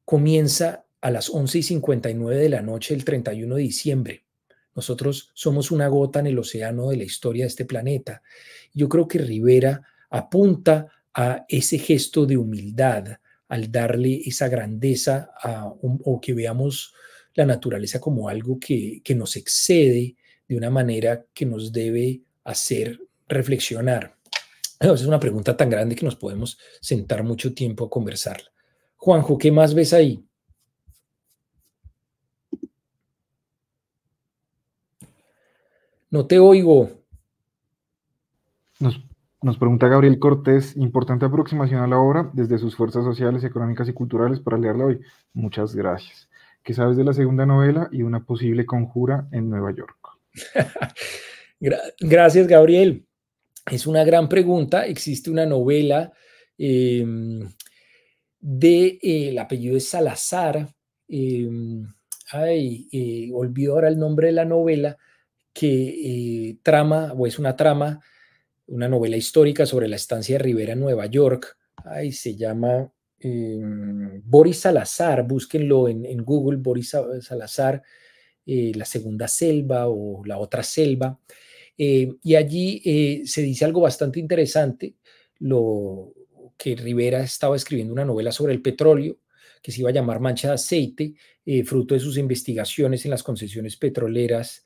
[SPEAKER 2] comienza a las 11 y 59 de la noche del 31 de diciembre. Nosotros somos una gota en el océano de la historia de este planeta. Yo creo que Rivera apunta a ese gesto de humildad al darle esa grandeza o que veamos la naturaleza como algo que nos excede de una manera que nos debe hacer reflexionar. Es una pregunta tan grande que nos podemos sentar mucho tiempo a conversarla. Juanjo, ¿qué más ves ahí? No te oigo.
[SPEAKER 1] Nos, pregunta Gabriel Cortés, importante aproximación a la obra desde sus fuerzas sociales, económicas y culturales para leerla hoy. Muchas gracias. ¿Qué sabes de la segunda novela y una posible conjura en Nueva York?
[SPEAKER 2] (laughs) gracias, Gabriel. Es una gran pregunta. Existe una novela del em, de, eh, el apellido de Salazar, em, ay, eh, olvido ahora el nombre de la novela, que eh, trama, o es una trama, una novela histórica sobre la estancia de Rivera en Nueva York. Ay, se llama em, Boris Salazar, búsquenlo en, en Google, Boris Salazar, La Segunda Selva o La Otra Selva. Eh, y allí eh, se dice algo bastante interesante, lo que Rivera estaba escribiendo una novela sobre el petróleo que se iba a llamar Mancha de Aceite, eh, fruto de sus investigaciones en las concesiones petroleras,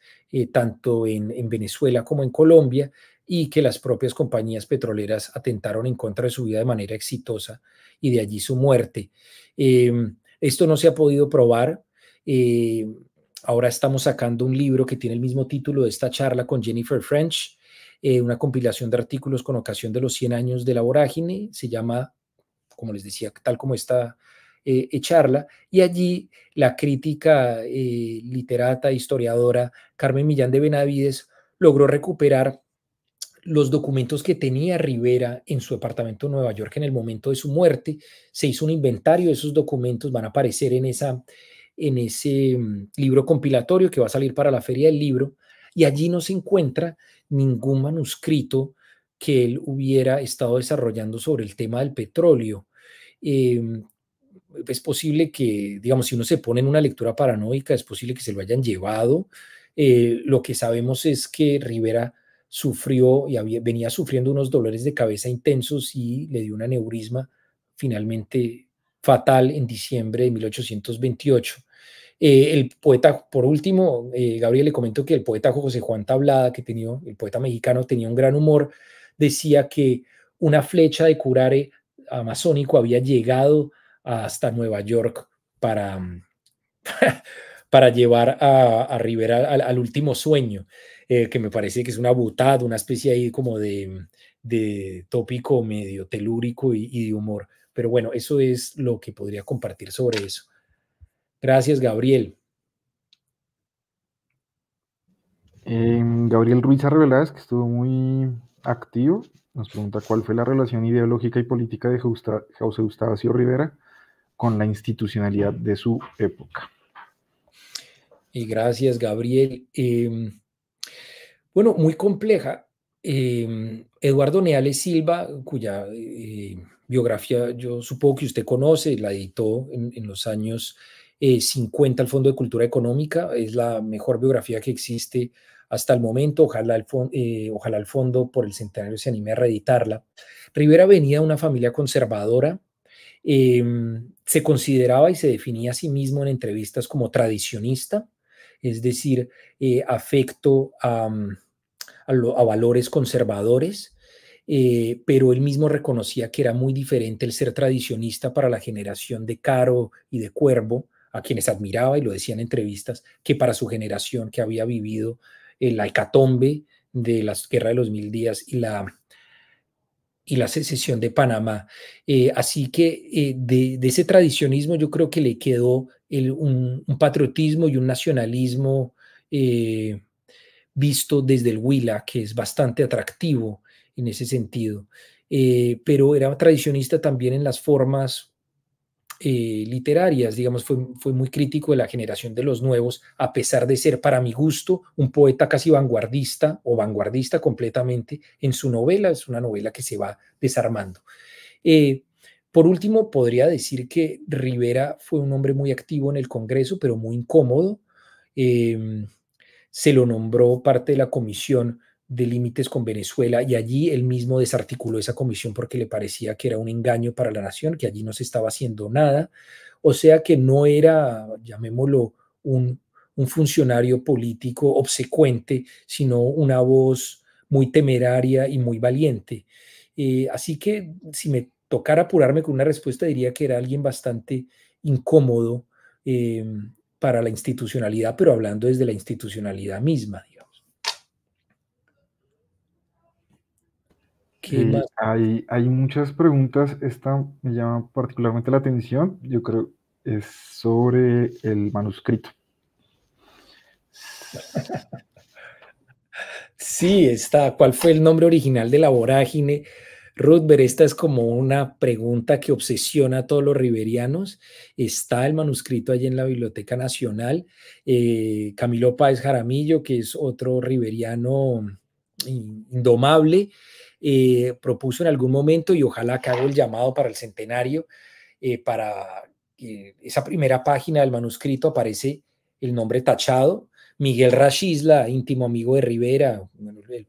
[SPEAKER 2] tanto en, Venezuela como en Colombia, y que las propias compañías petroleras atentaron en contra de su vida de manera exitosa y de allí su muerte. esto no se ha podido probar. Ahora estamos sacando un libro que tiene el mismo título de esta charla con Jennifer French, eh, una compilación de artículos con ocasión de los 100 años de la vorágine, se llama, como les decía, tal como está eh, eh, charla, y allí la crítica literata, historiadora Carmen Millán de Benavides logró recuperar los documentos que tenía Rivera en su departamento de Nueva York en el momento de su muerte. Se hizo un inventario de esos documentos, van a aparecer en esa, en ese mm, libro compilatorio que va a salir para la feria del libro, y allí no se encuentra ningún manuscrito que él hubiera estado desarrollando sobre el tema del petróleo. Em, es posible que, digamos, si uno se pone en una lectura paranoica, es posible que se lo hayan llevado. Eh, lo que sabemos es que Rivera sufrió y venía sufriendo unos dolores de cabeza intensos y le dio un aneurisma finalmente fatal en diciembre de 1828. Eh, el poeta, por último, eh, Gabriel le comentó que el poeta José Juan Tablada, que tenía, el poeta mexicano, tenía un gran humor, decía que una flecha de curare amazónico había llegado hasta Nueva York para, (laughs) para llevar a, Rivera al, último sueño, eh, que me parece que es una butada, una especie ahí como de, tópico medio telúrico y de humor. Pero bueno, eso es lo que podría compartir sobre eso. Gracias, Gabriel.
[SPEAKER 1] Gabriel Ruiz Arbeláez, que estuvo muy activo, nos pregunta cuál fue la relación ideológica y política de José Eustacio Rivera con la institucionalidad de su época.
[SPEAKER 2] Y gracias, Gabriel. Em, bueno, muy compleja. Em, Eduardo Neales Silva, cuya eh, biografía, yo supongo que usted conoce, la editó en, los años 50 eh, el Fondo de Cultura Económica, es la mejor biografía que existe hasta el momento, ojalá el, eh, ojalá fondo por el centenario se anime a reeditarla. Rivera venía de una familia conservadora, em, se consideraba y se definía a sí mismo en entrevistas como tradicionista, es decir, eh, afecto mm, a valores conservadores, eh, pero él mismo reconocía que era muy diferente el ser tradicionista para la generación de Caro y de Cuervo, a quienes admiraba y lo decían en entrevistas, que para su generación que había vivido la hecatombe de la Guerra de los Mil Días y la, y la secesión de Panamá. Eh, así que eh, de, ese tradicionismo yo creo que le quedó un, patriotismo y un nacionalismo visto desde el Huila, que es bastante atractivo en ese sentido. Eh, pero era tradicionista también en las formas eh, literarias, digamos, fue, fue, muy crítico de la generación de los nuevos, a pesar de ser, para mi gusto, un poeta casi vanguardista o vanguardista completamente en su novela, es una novela que se va desarmando. Eh, por último, podría decir que Rivera fue un hombre muy activo en el Congreso, pero muy incómodo. Em, se lo nombró parte de la comisión de límites con Venezuela y allí él mismo desarticuló esa comisión porque le parecía que era un engaño para la nación, que allí no se estaba haciendo nada. O sea que no era, llamémoslo, un, funcionario político obsecuente, sino una voz muy temeraria y muy valiente. Eh, así que si me tocara apurarme con una respuesta, diría que era alguien bastante incómodo eh, para la institucionalidad, pero hablando desde la institucionalidad misma.
[SPEAKER 1] hay, muchas preguntas. Esta me llama particularmente la atención. Yo
[SPEAKER 2] creo es sobre el manuscrito. (laughs) Sí, está. ¿Cuál fue el nombre original de la vorágine? ver esta es como una pregunta que obsesiona a todos los riverianos. Está el manuscrito allí en la Biblioteca Nacional. Eh, Camilo Páez Jaramillo, que es otro riveriano mm, indomable, eh, propuso en algún momento y ojalá que haga el llamado para el centenario, eh, para esa primera página del manuscrito aparece el nombre tachado. Miguel Rachisla íntimo amigo de Rivera,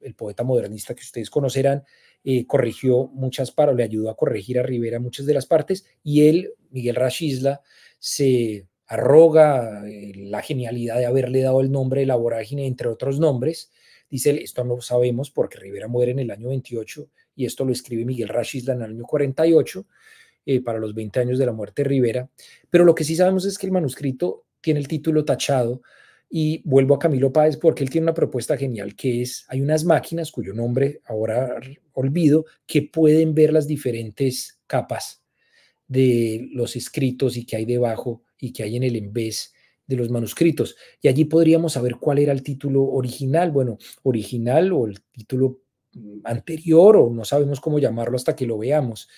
[SPEAKER 2] el, poeta modernista que ustedes conocerán, eh, corrigió muchas partes, le ayudó a corregir a Rivera muchas de las partes, y él, Miguel Rachisla, se arroga eh, la genialidad de haberle dado el nombre de la vorágine, entre otros nombres, Dice esto no sabemos porque Rivera muere en el año 28 y esto lo escribe Miguel Rachisla en el año 48 eh, para los 20 años de la muerte de Rivera. Pero lo que sí sabemos es que el manuscrito tiene el título tachado y vuelvo a Camilo Páez porque él tiene una propuesta genial que es, hay unas máquinas cuyo nombre ahora olvido, que pueden ver las diferentes capas de los escritos y que hay debajo y que hay en el embés de los manuscritos. Y allí podríamos saber cuál era el título original, bueno, original o el título mm, anterior o no sabemos cómo llamarlo hasta que lo veamos,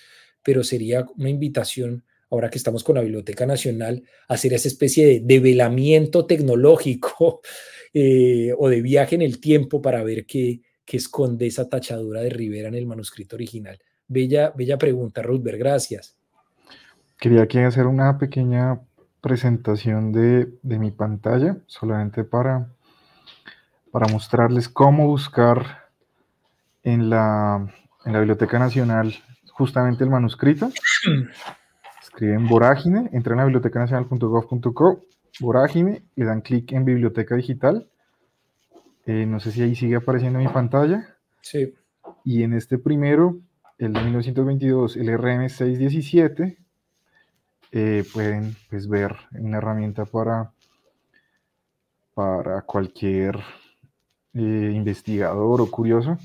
[SPEAKER 2] pero sería una invitación, ahora que estamos con la Biblioteca Nacional, hacer esa especie de develamiento tecnológico (laughs) eh, o de viaje en el tiempo para ver qué, esconde esa tachadura de Rivera en el manuscrito original. Bella, bella pregunta, Rutberg, gracias.
[SPEAKER 1] Quería aquí hacer una pequeña presentación de, mi pantalla, solamente para, para mostrarles cómo buscar en la, Biblioteca Nacional justamente el manuscrito. (clears throat) Escriben Vorágine, entran a bibliotecanacional.gov.co, Vorágine, le dan clic en Biblioteca Digital. Eh, no sé si ahí sigue apareciendo mi pantalla. Sí. Y en este primero, el de 1922, el RM617, eh, pueden pues, ver una herramienta para, para cualquier eh, investigador o curioso,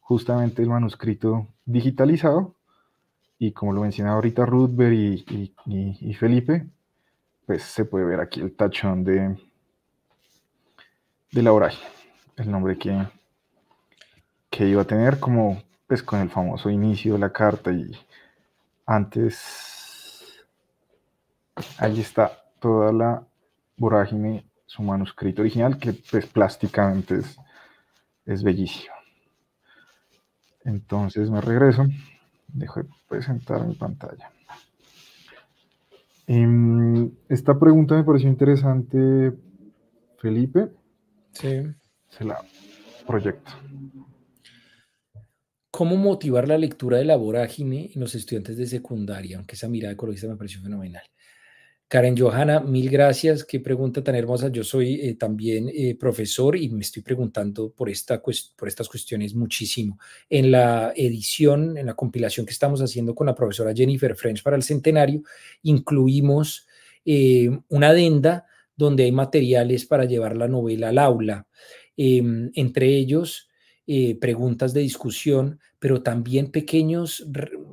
[SPEAKER 1] justamente el manuscrito digitalizado. Y como lo mencionaba ahorita Rutger y, y, Felipe, pues se puede ver aquí el tachón de, de la oral, el nombre que, que iba a tener como pues con el famoso inicio de la carta y antes allí está toda la vorágine, su manuscrito original, que pues, plásticamente es, es bellísimo. Entonces me regreso, dejo de presentar mi pantalla. Em, esta pregunta me pareció interesante, Felipe.
[SPEAKER 2] Sí. Se la proyecto. ¿Cómo motivar la lectura de la vorágine en los estudiantes de secundaria? Aunque esa mirada ecologista me pareció fenomenal. Karen Johanna, mil gracias. Qué pregunta tan hermosa. Yo soy eh, también eh, profesor y me estoy preguntando por, esta, por estas cuestiones muchísimo. En la edición, en la compilación que estamos haciendo con la profesora Jennifer French para el centenario, incluimos eh, una adenda donde hay materiales para llevar la novela al aula. Em, entre ellos, preguntas de discusión, pero también pequeños,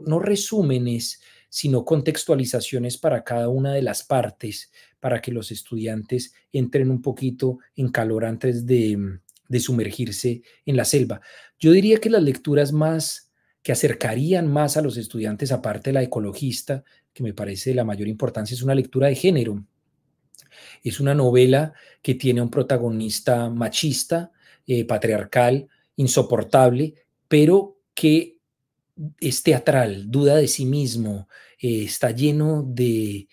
[SPEAKER 2] no resúmenes, sino contextualizaciones para cada una de las partes, para que los estudiantes entren un poquito en calor antes mm, de, sumergirse en la selva. Yo diría que las lecturas más que acercarían más a los estudiantes, aparte de la ecologista, que me parece de la mayor importancia, es una lectura de género. Es una novela que tiene un protagonista machista, eh, patriarcal, insoportable, pero que es teatral, duda de sí mismo, eh, está lleno de,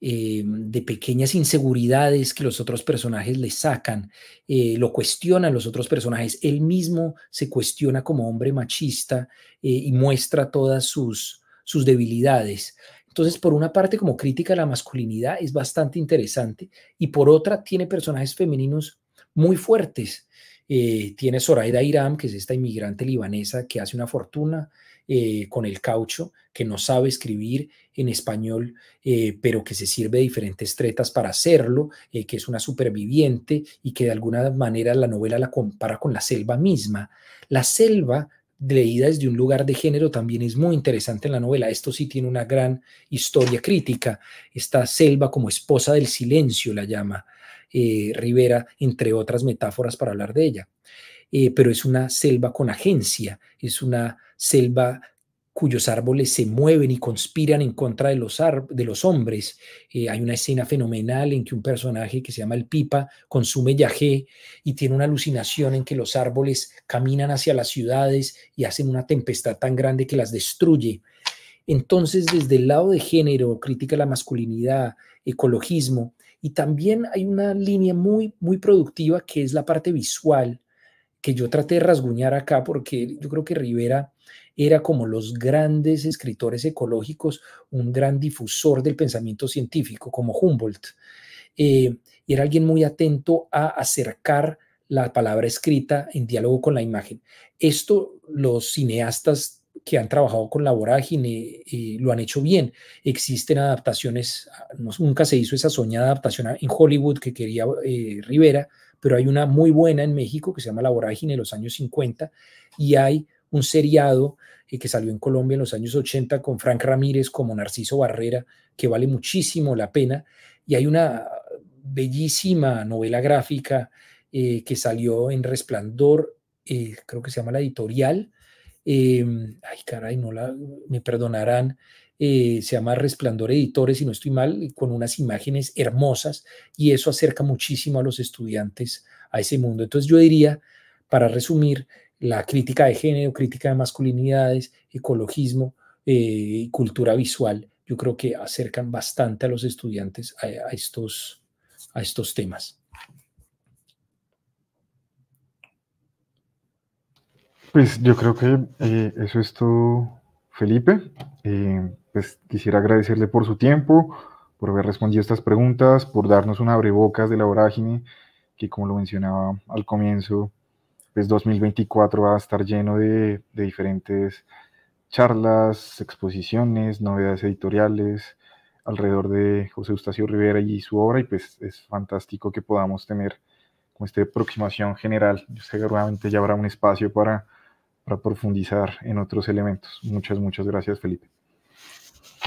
[SPEAKER 2] eh, de pequeñas inseguridades que los otros personajes le sacan, eh, lo cuestionan los otros personajes, él mismo se cuestiona como hombre machista y muestra todas sus, sus debilidades. Entonces, por una parte, como crítica a la masculinidad es bastante interesante y por otra, tiene personajes femeninos muy fuertes. tiene Zoraida Iram, que es esta inmigrante libanesa que hace una fortuna, eh, con el caucho, que no sabe escribir en español, eh, pero que se sirve de diferentes tretas para hacerlo, eh, que es una superviviente y que de alguna manera la novela la compara con la selva misma. La selva leída desde un lugar de género también es muy interesante en la novela. Esto sí tiene una gran historia crítica. Esta selva como esposa del silencio la llama Rivera, entre otras metáforas para hablar de ella. Eh, pero es una selva con agencia, es una selva cuyos árboles se mueven y conspiran en contra de los, hombres. Eh, hay una escena fenomenal en que un personaje que se llama el Pipa consume yagé y tiene una alucinación en que los árboles caminan hacia las ciudades y hacen una tempestad tan grande que las destruye. Entonces, desde el lado de género, critica la masculinidad, ecologismo, y también hay una línea muy, muy productiva que es la parte visual que yo traté de rasguñar acá porque yo creo que Rivera era como los grandes escritores ecológicos, un gran difusor del pensamiento científico, como Humboldt. Eh, y era alguien muy atento a acercar la palabra escrita en diálogo con la imagen. Esto los cineastas que han trabajado con la vorágine eh, lo han hecho bien. Existen adaptaciones, nunca se hizo esa soñada adaptación en Hollywood que quería eh, Rivera, pero hay una muy buena en México que se llama La Vorágine de los años 50 y hay un seriado eh, que salió en Colombia en los años 80 con Frank Ramírez como Narciso Barrera, que vale muchísimo la pena. Y hay una bellísima novela gráfica eh, que salió en Resplandor, eh, creo que se llama La Editorial. Em, ay, caray, no la, me perdonarán eh, se llama Resplandor Editores, si no estoy mal, con unas imágenes hermosas y eso acerca muchísimo a los estudiantes a ese mundo. Entonces yo diría, para resumir, la crítica de género, crítica de masculinidades, ecologismo eh, y cultura visual, yo creo que acercan bastante a los estudiantes a, estos, a estos temas.
[SPEAKER 1] Pues yo creo que eh, eso es todo, Felipe. Pues, quisiera agradecerle por su tiempo, por haber respondido estas preguntas, por darnos un abrebocas de la vorágine, que como lo mencionaba al comienzo, pues 2024 va a estar lleno de, diferentes charlas, exposiciones, novedades editoriales alrededor de José Eustacio Rivera y su obra, y pues es fantástico que podamos tener como esta aproximación general. Seguramente ya habrá un espacio para profundizar en otros elementos. Muchas, muchas gracias, Felipe.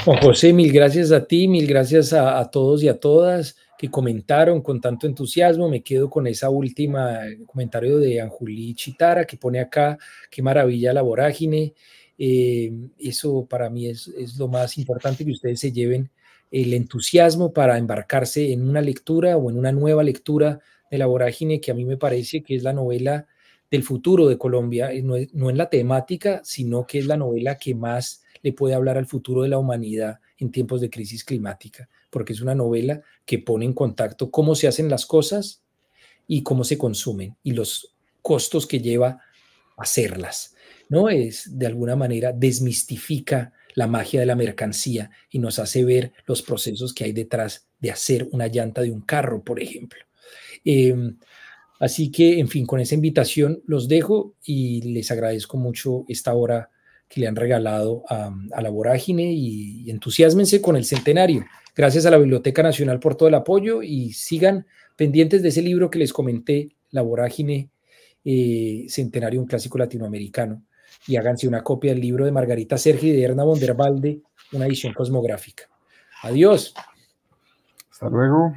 [SPEAKER 2] Juan José, mil gracias a ti, mil gracias a, todos y a todas que comentaron con tanto entusiasmo. Me quedo con esa última comentario de Anjulí Chitara que pone acá, qué maravilla la vorágine. Eh, eso para mí es, es, lo más importante que ustedes se lleven el entusiasmo para embarcarse en una lectura o en una nueva lectura de la vorágine que a mí me parece que es la novela del futuro de Colombia, eh, no, es, no en la temática, sino que es la novela que más le puede hablar al futuro de la humanidad en tiempos de crisis climática, porque es una novela que pone en contacto cómo se hacen las cosas y cómo se consumen y los costos que lleva hacerlas. ¿no? Es de alguna manera desmistifica la magia de la mercancía y nos hace ver los procesos que hay detrás de hacer una llanta de un carro, por ejemplo. Em, así que, en fin, con esa invitación los dejo y les agradezco mucho esta hora que le han regalado a, la vorágine y, entusiasmense con el centenario. Gracias a la Biblioteca Nacional por todo el apoyo y sigan pendientes de ese libro que les comenté, La vorágine eh, centenario, un clásico latinoamericano, y háganse una copia del libro de Margarita Sergi de Erna Bondervalde, una edición cosmográfica. Adiós. Hasta luego.